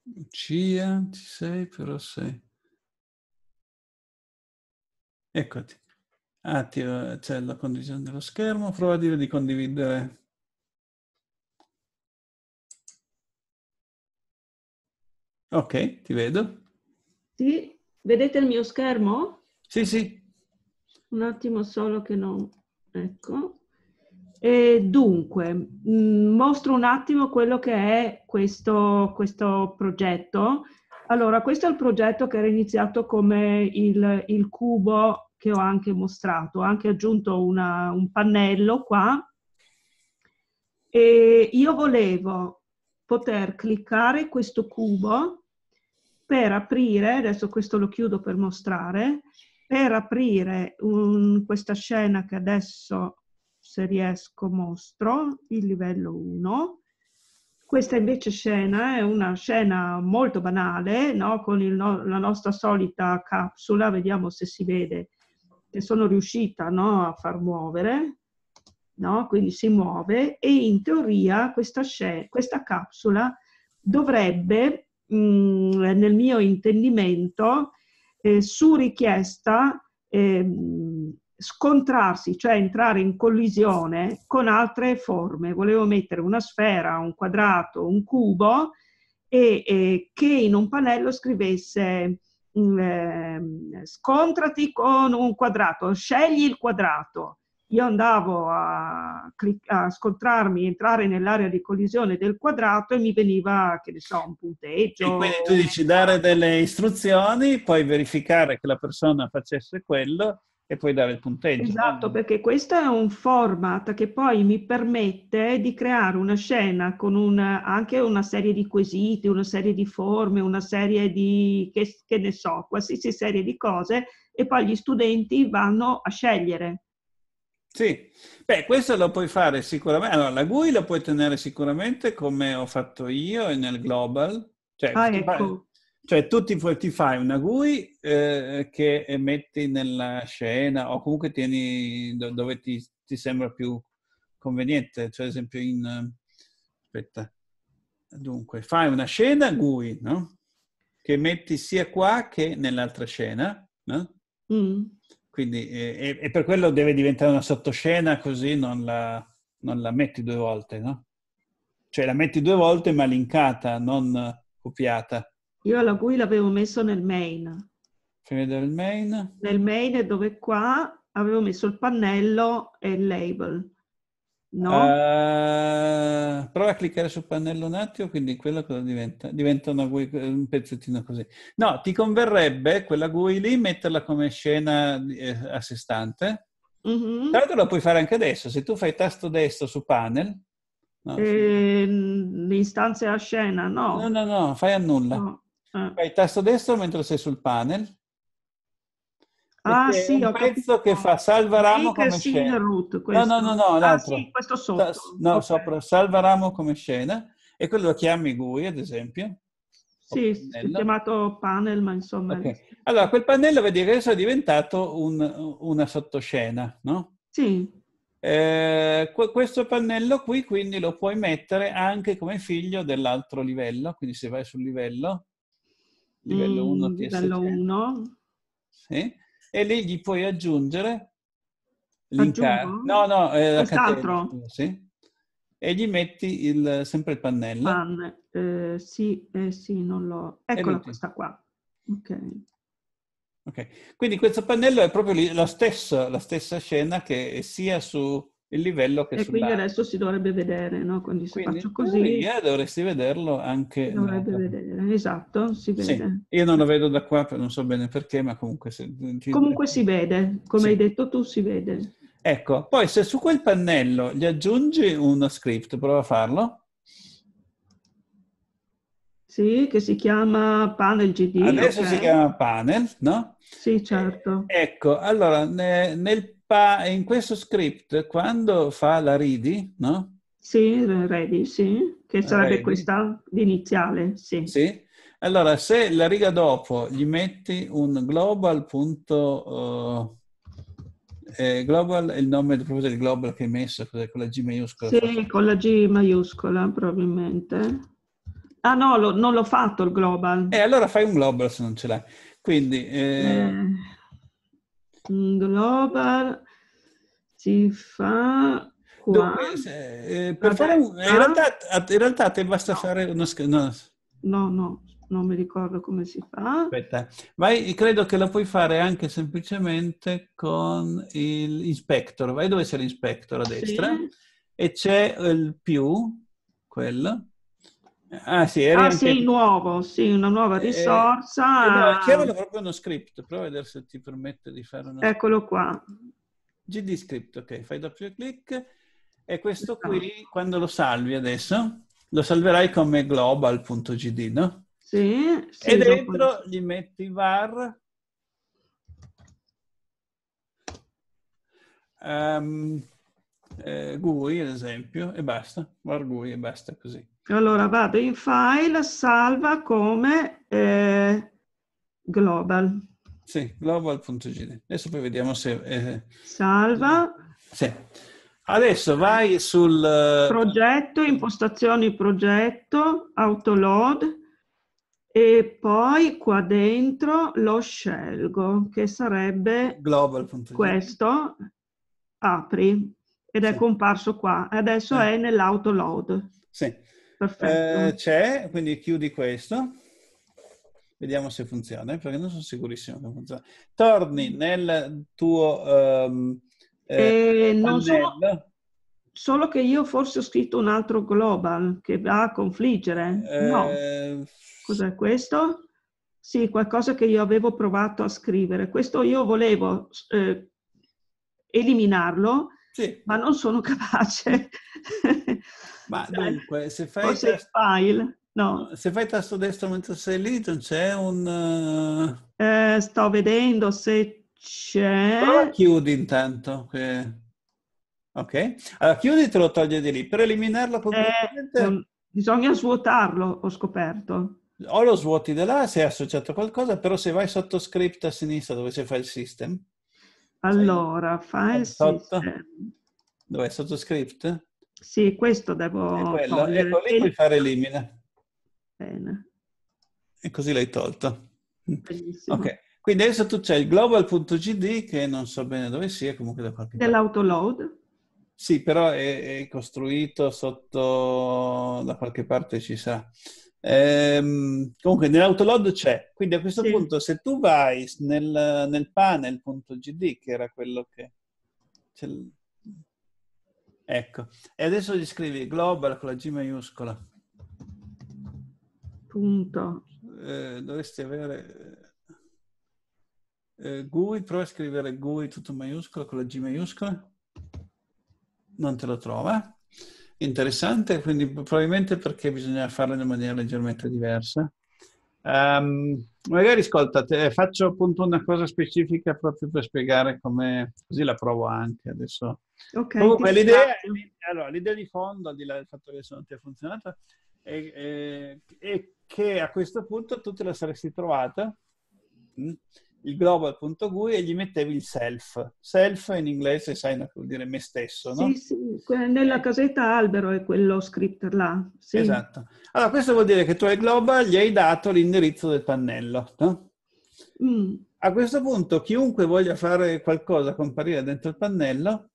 Lucia, ci sei, però sei. Eccoti. Attivo, c'è la condivisione dello schermo, prova a dire di condividere. Ok, ti vedo. Sì, vedete il mio schermo? Sì, sì un attimo solo che non... Ecco. E dunque, mm, mostro un attimo quello che è questo, questo, progetto. Allora, questo è il progetto che era iniziato come il, il cubo che ho anche mostrato. Ho anche aggiunto una, un pannello qua. E io volevo poter cliccare questo cubo per aprire, adesso questo lo chiudo per mostrare, per aprire un, questa scena che adesso, se riesco, mostro, il livello 1. Questa invece scena è una scena molto banale, no? con il, la nostra solita capsula, vediamo se si vede, che sono riuscita no? a far muovere, no? quindi si muove e in teoria questa, questa capsula dovrebbe, mh, mm, nel mio intendimento, eh, su richiesta ehm, scontrarsi, cioè entrare in collisione con altre forme. Volevo mettere una sfera, un quadrato, un cubo e, e che in un pannello scrivesse mh, mm, ehm, scontrati con un quadrato, scegli il quadrato io andavo a, a scontrarmi, entrare nell'area di collisione del quadrato e mi veniva, che ne so, un punteggio. E quindi tu dici dare delle istruzioni, poi verificare che la persona facesse quello e poi dare il punteggio. Esatto, perché questo è un format che poi mi permette di creare una scena con un, anche una serie di quesiti, una serie di forme, una serie di, che, che ne so, qualsiasi serie di cose e poi gli studenti vanno a scegliere sì, beh, questo lo puoi fare sicuramente. Allora, la GUI la puoi tenere sicuramente come ho fatto io e nel Global. Cioè, ah, ecco. fai, cioè tu ti, ti, fai una GUI eh, che metti nella scena o comunque tieni dove ti, ti sembra più conveniente. Cioè, ad esempio, in... Aspetta. Dunque, fai una scena GUI, no? Che metti sia qua che nell'altra scena, no? Mm. Quindi, eh, e, per quello deve diventare una sottoscena così non la, non la, metti due volte, no? Cioè la metti due volte ma linkata, non copiata. Io alla GUI l'avevo messo nel main. Fammi vedere il main. Nel main dove qua avevo messo il pannello e il label. No. Uh, prova a cliccare sul pannello un attimo, quindi quella cosa diventa? Diventa una GUI, un pezzettino così. No, ti converrebbe quella GUI lì metterla come scena eh, a sé stante? Mm-hmm. Tra l'altro la puoi fare anche adesso, se tu fai tasto destro su panel. No, eh, sì. Istanze a scena, no. No, no, no, fai annulla. No. Eh. Fai tasto destro mentre sei sul panel Ah, sì, un ho pezzo che fa Salva Ramo come scena. Root, no, no, no, no, ah, sì, questo sotto. No, okay. sopra Salva Ramo come scena e quello lo chiami Gui, ad esempio. Sì, è chiamato panel, ma insomma... Okay. Allora, quel pannello, vedi, adesso è diventato un, una sottoscena, no? Sì. Eh, questo pannello qui, quindi, lo puoi mettere anche come figlio dell'altro livello, quindi se vai sul livello, livello 1 mm, Livello 1. Sì e lì gli puoi aggiungere l'incarico. No, no, eh, la catena, sì. E gli metti il, sempre il pannello. Pan, eh, sì, eh, sì, non l'ho. Eccola questa qua. Okay. ok. Quindi questo pannello è proprio lì, la, stessa, la stessa scena che sia su il livello che... E sulla... quindi adesso si dovrebbe vedere, no? Quindi se quindi, faccio così... Teoria, dovresti vederlo anche... Dovrebbe nella... vedere, esatto, si vede. Sì. Io non lo vedo da qua, non so bene perché, ma comunque... Se... Comunque si vede, come sì. hai detto tu, si vede. Ecco, poi se su quel pannello gli aggiungi uno script, prova a farlo. Sì, che si chiama Panel GD. Adesso okay. si chiama Panel, no? Sì, certo. Eh, ecco, allora ne, nel pa- in questo script, quando fa la Ridi, no? Sì, Redi, sì, che sarebbe ready. questa l'iniziale, sì. Sì, allora se la riga dopo gli metti un global punto... Uh, eh, global è il nome proprio del global che hai messo, con la G maiuscola. Sì, con la G maiuscola probabilmente. Ah no, lo, non l'ho fatto il global. E eh, allora fai un global se non ce l'hai. Quindi... Eh, eh Global si fa qua. Dove, eh, per fare un, in, ah? realtà, in realtà te basta no. fare uno no. no, no, non mi ricordo come si fa. Aspetta, vai, credo che la puoi fare anche semplicemente con l'inspector. Vai dove c'è l'inspector a destra sì. e c'è il più, quello. Ah, sì, ah, anche... nuovo, sì, una nuova eh, risorsa. Eh, chiamalo proprio uno script, prova a vedere se ti permette di fare una... Eccolo qua. GD script, ok, fai doppio clic e questo qui, esatto. quando lo salvi adesso, lo salverai come global.gd, no? Sì, sì. E dentro dopo... gli metti var... Um, eh, GUI, ad esempio, e basta, var GUI e basta così. Allora vado in file, salva come eh, global. Sì, global.gd. Adesso poi vediamo se... Eh, salva. Sì. Adesso vai sul... Eh, progetto, impostazioni progetto, autoload e poi qua dentro lo scelgo che sarebbe global.gd. Questo apri ed è sì. comparso qua. Adesso sì. Eh. è nell'autoload. Sì. Perfetto. Eh, c'è, quindi chiudi questo. Vediamo se funziona, eh, perché non sono sicurissimo che funziona. Torni nel tuo... Um, eh, non so, solo che io forse ho scritto un altro global che va a confliggere. No. Eh, Cos'è questo? Sì, qualcosa che io avevo provato a scrivere. Questo io volevo eliminarlo, sì. ma non sono [laughs] capace. Ma cioè, dunque, se fai, tasto, file, no. se fai tasto destro mentre sei lì, non c'è un... Uh... Eh, sto vedendo se c'è... Però chiudi intanto. Che... Ok, allora chiudi e te lo toglie di lì. Per eliminarlo eh, completamente... Eh, bisogna svuotarlo, ho scoperto. O lo svuoti da là se è associato a qualcosa, però se vai sotto script a sinistra dove c'è file system... Allora, file sotto, system... Dov'è? Sotto script? Sì, questo devo ecco, togliere. Ecco, lei puoi fare elimina. Bene. E così l'hai tolto. Bellissimo. Ok. Quindi adesso tu c'è il global.gd che non so bene dove sia, comunque da qualche parte. Dell'autoload? Sì, però è, è, costruito sotto, da qualche parte ci sa. Ehm, comunque nell'autoload c'è, quindi a questo sì. punto se tu vai nel, nel panel.gd, che era quello che Ecco, e adesso gli scrivi global con la G maiuscola. Punto. Eh, dovresti avere... Eh, eh GUI, prova a scrivere GUI tutto maiuscolo con la G maiuscola. Non te lo trova. Interessante, quindi probabilmente perché bisogna farlo in maniera leggermente diversa. Um, magari ascolta, faccio appunto una cosa specifica proprio per spiegare come, così la provo anche adesso. Okay, Comunque l'idea, allora, l'idea, di fondo, al di là del fatto che non ti è funzionato, è, è, è, che a questo punto tu te la saresti trovata mh, mm, il global.gui e gli mettevi il self. Self in inglese sai no, vuol dire me stesso, no? Sì, sì, nella eh. casetta albero è quello script là. Sì. Esatto. Allora, questo vuol dire che tu al global gli hai dato l'indirizzo del pannello, no? Mm. A questo punto chiunque voglia fare qualcosa comparire dentro il pannello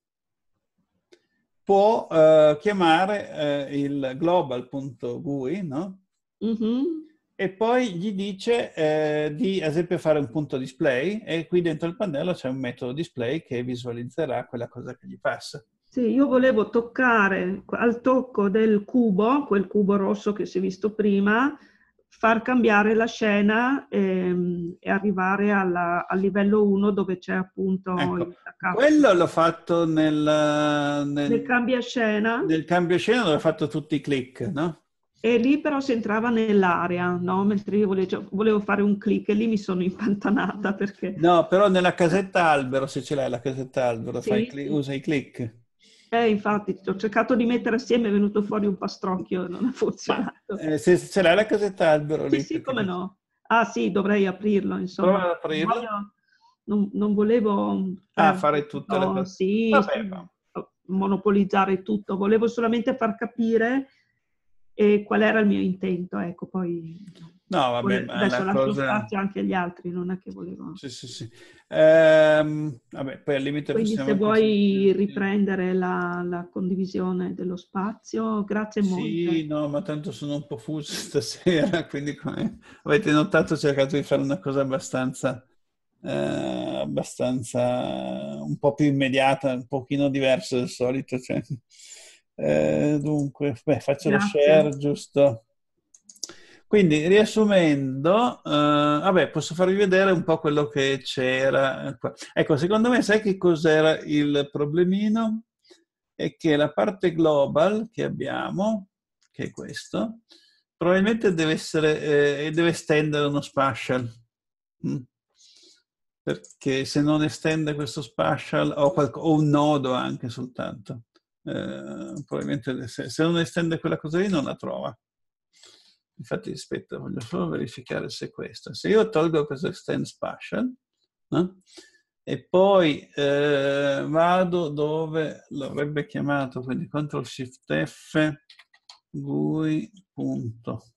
può eh, chiamare eh, il global.gui, no? Mm-hmm e poi gli dice eh, di, ad esempio, fare un punto display e qui dentro il pannello c'è un metodo display che visualizzerà quella cosa che gli passa. Sì, io volevo toccare al tocco del cubo, quel cubo rosso che si è visto prima, far cambiare la scena e, ehm, e arrivare alla, al livello 1 dove c'è appunto ecco, il taccato. Quello l'ho fatto nel, nel, nel cambio scena. Nel cambio scena dove ho fatto tutti i click, no? E lì però si entrava nell'area, no? Mentre io volevo, cioè, volevo, fare un click e lì mi sono impantanata perché... No, però nella casetta albero, se ce l'hai la casetta albero, sì. click, usa i click. Eh, infatti, ho cercato di mettere assieme, è venuto fuori un pastrocchio e non ha funzionato. Ma, eh, se ce l'hai la casetta albero... Sì, lì, sì, come no. Ah sì, dovrei aprirlo, insomma. Prova ad aprirlo. Voglio... Non, non, volevo... Ah, eh, fare tutte no, le... Sì, Vabbè, sì, monopolizzare tutto, volevo solamente far capire e qual era il mio intento, ecco, poi... No, vabbè, poi, adesso la cosa... spazio anche agli altri, non è che volevo... Sì, sì, sì. Ehm, vabbè, poi al limite Quindi se vuoi riprendere la, la, condivisione dello spazio, grazie molto. Sì, no, ma tanto sono un po' fuso [laughs] stasera, quindi come eh. avete notato ho cercato di fare una cosa abbastanza... Eh, abbastanza un po' più immediata, un pochino diversa dal solito, cioè eh, dunque, beh, faccio Grazie. lo share giusto. Quindi, riassumendo, eh, vabbè, posso farvi vedere un po' quello che c'era. Eh, qua. Ecco, secondo me, sai che cos'era il problemino? È che la parte global che abbiamo, che è questo, probabilmente deve essere, eh, deve estendere uno spatial. Mm. Perché se non estende questo spatial, ho, qualco, o un nodo anche soltanto. Eh, probabilmente se, se, non estende quella cosa lì non la trova. Infatti, aspetta, voglio solo verificare se è questa. Se io tolgo questo extend spatial, no? e poi eh, vado dove l'avrebbe chiamato, quindi CTRL SHIFT F, GUI, punto,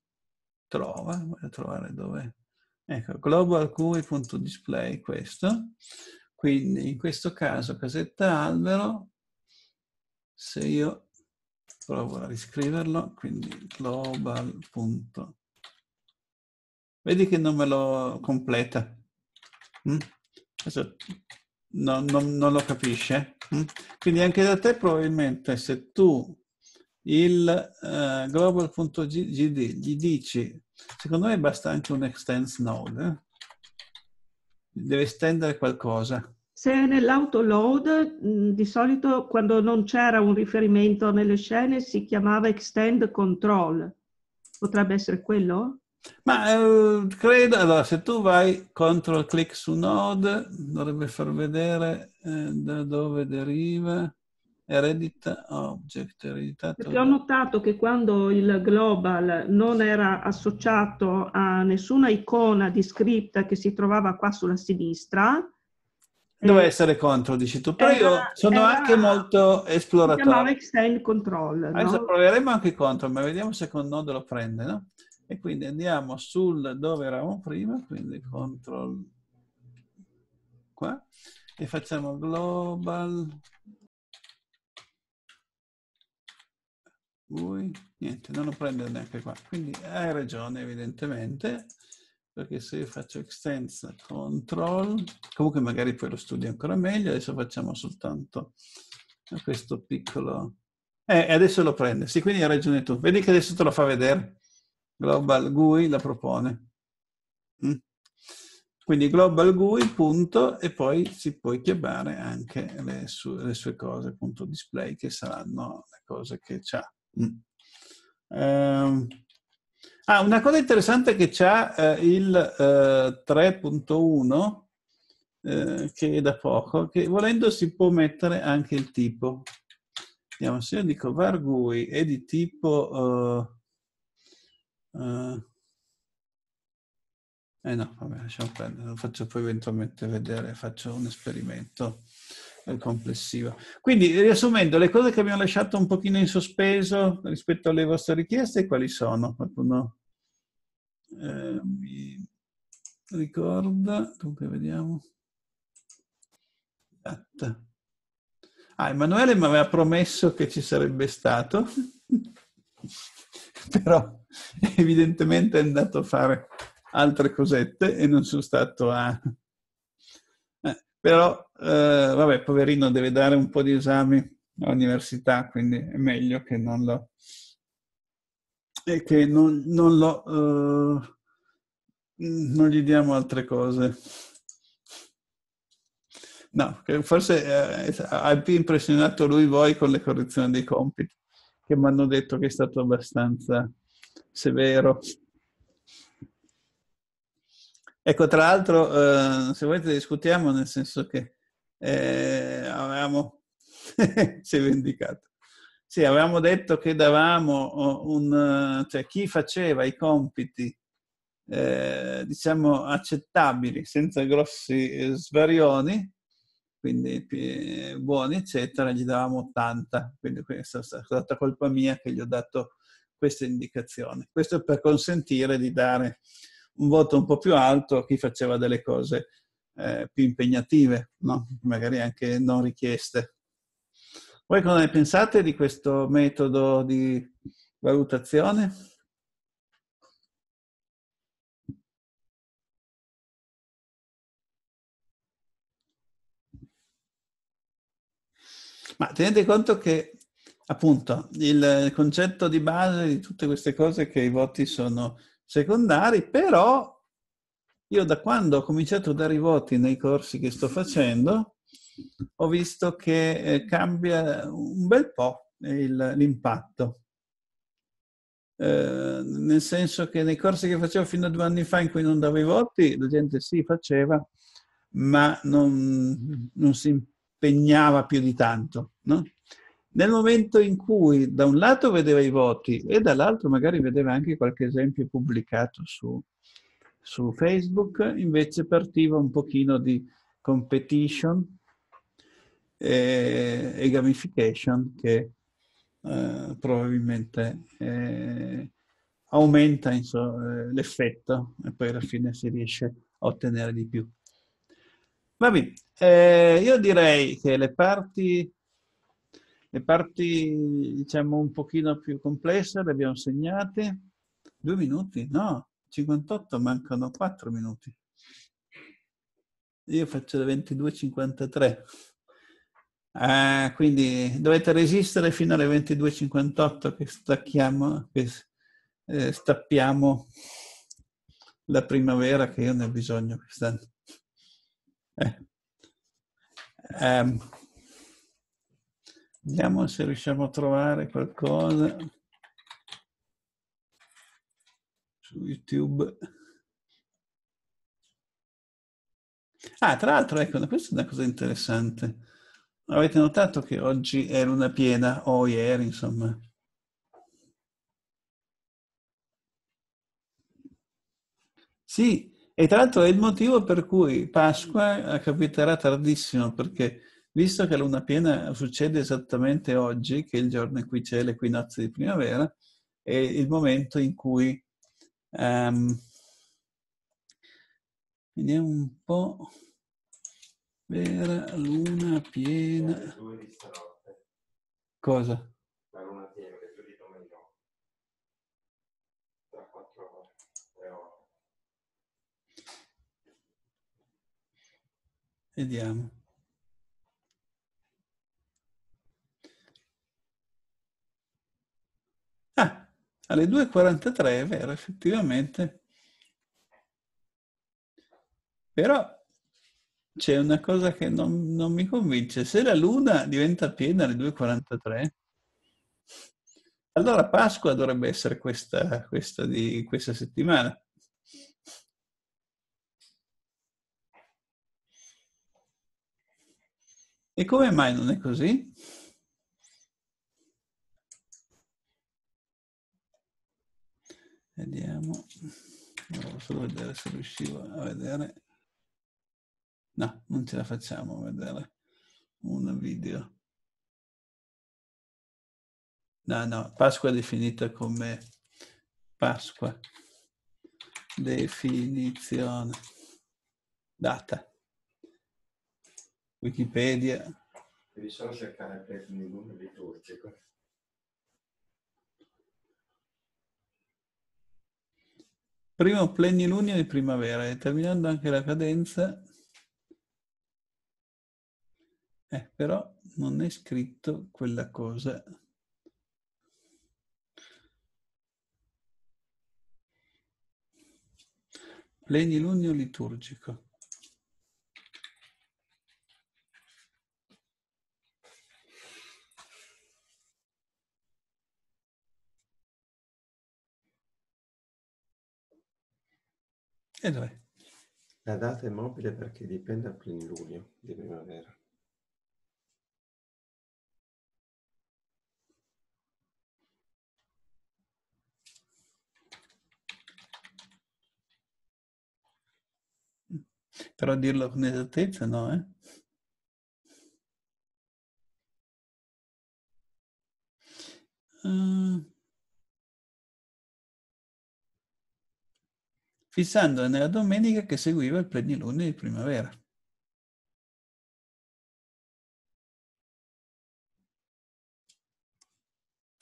trova, voglio trovare dove, ecco, global GUI.display, questo, quindi in questo caso casetta albero, se io provo a riscriverlo, quindi global. Vedi che non me lo completa. Mm? Adesso no, no, non lo capisce. Mm? Quindi anche da te probabilmente se tu il eh, global.gd gli dici, secondo me basta anche un extends node, eh? deve estendere qualcosa. Se nell'autoload mm, di solito quando non c'era un riferimento nelle scene si chiamava extend control, potrebbe essere quello? Ma eh, credo, allora se tu vai control click su node dovrebbe far vedere eh, da dove deriva eredita object. Ereditato. Perché ho notato che quando il global non era associato a nessuna icona di script che si trovava qua sulla sinistra, dove mm. essere contro, dici tu, però era, eh, io sono era, eh, anche molto esploratore. Si chiamava Excel Control. Adesso proveremo anche contro, ma vediamo se con nodo lo prende, no? E quindi andiamo sul dove eravamo prima, quindi Control qua, e facciamo Global. Ui, niente, non lo prende neanche qua, quindi hai ragione evidentemente perché se faccio extensa control, comunque magari poi lo studio ancora meglio, adesso facciamo soltanto questo piccolo... Eh, adesso lo prende, sì, quindi hai ragione tu. Vedi che adesso te lo fa vedere. Global GUI la propone. Mm. Quindi global GUI, punto, e poi si può chiamare anche le, sue, le sue cose, punto display, che saranno le cose che c'ha. Mm. Um, Ah, una cosa interessante che c'ha eh, il eh, 3.1 eh, che è da poco, che volendo si può mettere anche il tipo. Vediamo, se io dico var è di tipo... Eh, eh, eh no, vabbè, lasciamo perdere, lo faccio poi eventualmente vedere, faccio un esperimento. Eh, complessiva. Quindi, riassumendo, le cose che abbiamo lasciato un pochino in sospeso rispetto alle vostre richieste, quali sono? Qualcuno eh, mi ricorda? Dunque, vediamo. Ah, Emanuele mi aveva promesso che ci sarebbe stato, [laughs] però evidentemente è andato a fare altre cosette e non sono stato a... Eh, però eh, vabbè, poverino, deve dare un po' di esami all'università, quindi è meglio che non lo, e che non, non lo, eh, non gli diamo altre cose. No, forse eh, ha più impressionato lui voi con le correzioni dei compiti, che mi hanno detto che è stato abbastanza severo. Ecco, tra l'altro, eh, se volete discutiamo, nel senso che eh, avevamo, [laughs] si è vendicato. Sì, avevamo detto che davamo oh, un, cioè chi faceva i compiti, eh, diciamo, accettabili, senza grossi eh, svarioni, quindi buoni, eccetera, gli davamo 80. Quindi questa è stata colpa mia che gli ho dato questa indicazione. Questo per consentire di dare un voto un po' più alto a chi faceva delle cose eh, più impegnative, no? magari anche non richieste. Voi cosa ne pensate di questo metodo di valutazione? Ma tenete conto che appunto il concetto di base di tutte queste cose è che i voti sono secondari, però io da quando ho cominciato a dare i voti nei corsi che sto facendo, ho visto che eh, cambia un bel po' il, l'impatto. Eh, nel senso che nei corsi che facevo fino a due anni fa in cui non davo i voti, la gente si sì, faceva, ma non, non, si impegnava più di tanto. No? Nel momento in cui da un lato vedeva i voti e dall'altro magari vedeva anche qualche esempio pubblicato su, su Facebook invece partiva un pochino di competition e, eh, e gamification che eh, probabilmente eh, aumenta insomma, eh, l'effetto e poi alla fine si riesce a ottenere di più. Va bene, eh, io direi che le parti, le parti diciamo un pochino più complesse le abbiamo segnate. Due minuti? No, 58, mancano 4 minuti. Io faccio le 22.53. Ah, eh, quindi dovete resistere fino alle 22.58 che stacchiamo, che eh, stappiamo la primavera che io ne ho bisogno quest'anno. Eh. Um, vediamo se riusciamo a trovare qualcosa. su YouTube. Ah, tra l'altro, ecco, questa è una cosa interessante. Avete notato che oggi è luna piena, o ieri, insomma. Sì, e tra l'altro è il motivo per cui Pasqua capiterà tardissimo, perché visto che la luna piena succede esattamente oggi, che è il giorno in cui c'è l'equinozio di primavera, è il momento in cui Um, ehm, vediamo un po' vera luna piena. Cosa? La luna piena, che tu di domenica. Tra quattro ore, tre ore. Vediamo. alle 2.43 è vero, effettivamente. Però c'è una cosa che non, non, mi convince. Se la luna diventa piena alle 2.43, allora Pasqua dovrebbe essere questa, questa di questa settimana. E come mai non è così? Vediamo. Volevo solo vedere se riuscivo a vedere. No, non ce la facciamo a vedere un video. No, no, Pasqua è definita come Pasqua. Definizione. Data. Wikipedia. Devi solo cercare per il nome liturgico. primo plenilunio di primavera, e terminando anche la cadenza. Eh, però non è scritto quella cosa. Plenilunio liturgico. E dov'è? La data è mobile perché dipende dal plenilunio di primavera. Però dirlo con esattezza no, eh? Uh... fissandola nella domenica che seguiva il plenilunio di primavera.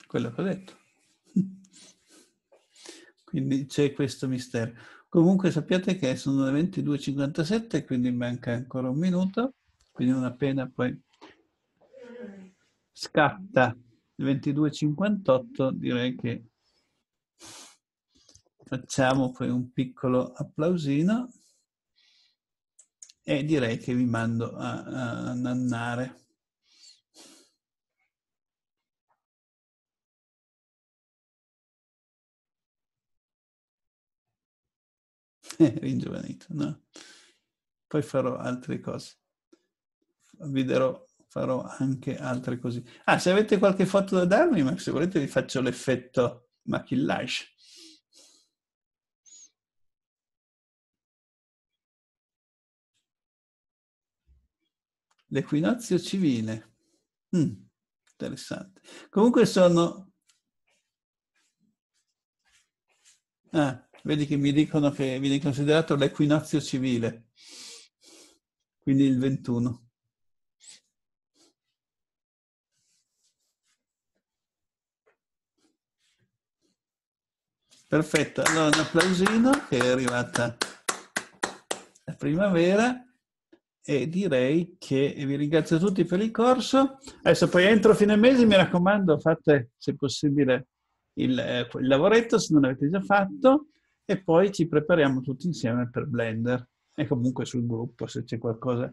Quello che ho detto. [laughs] quindi c'è questo mistero. Comunque sappiate che sono le 22.57, quindi manca ancora un minuto, quindi non appena poi scatta il 22.58 direi che Facciamo poi un piccolo applausino e direi che vi mando a, a nannare. [laughs] ringiovanito, no? Poi farò altre cose. Vi darò, farò anche altre cose. Ah, se avete qualche foto da darmi, ma se volete vi faccio l'effetto maquillage. l'equinozio civile. Mm, interessante. Comunque sono... Ah, vedi che mi dicono che viene considerato l'equinozio civile, quindi il 21. Perfetto, allora un applausino che è arrivata la primavera e direi che vi ringrazio tutti per il corso. Adesso poi entro fine mese, mi raccomando, fate se possibile il, il eh, lavoretto, se non l'avete già fatto, e poi ci prepariamo tutti insieme per Blender e comunque sul gruppo se c'è qualcosa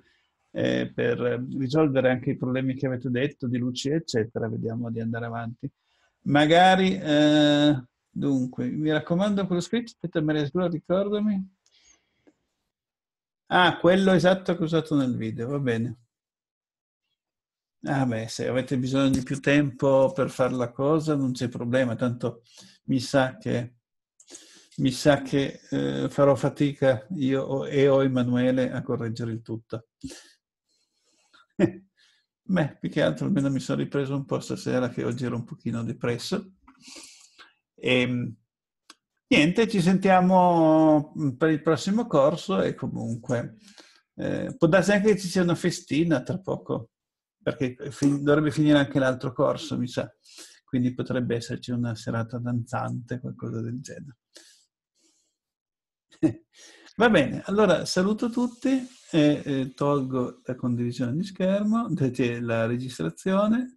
eh, per risolvere anche i problemi che avete detto di luci, eccetera. Vediamo di andare avanti. Magari, eh, dunque, mi raccomando quello scritto, aspetta, Maria lo ricordami. Ah, quello esatto che ho usato nel video, va bene. Ah beh, se avete bisogno di più tempo per fare la cosa non c'è problema, tanto mi sa che, mi sa che eh, farò fatica io e o Emanuele a correggere il tutto. [laughs] beh, più che altro almeno mi sono ripreso un po' stasera che oggi ero un pochino depresso. E, ehm, Niente, ci sentiamo mm, per il prossimo corso e comunque eh, può darsi anche che ci sia una festina tra poco, perché fin- dovrebbe finire anche l'altro corso, mi sa. Quindi potrebbe esserci una serata danzante, qualcosa del genere. [laughs] Va bene, allora saluto tutti e eh, tolgo la condivisione di schermo, [laughs] la registrazione.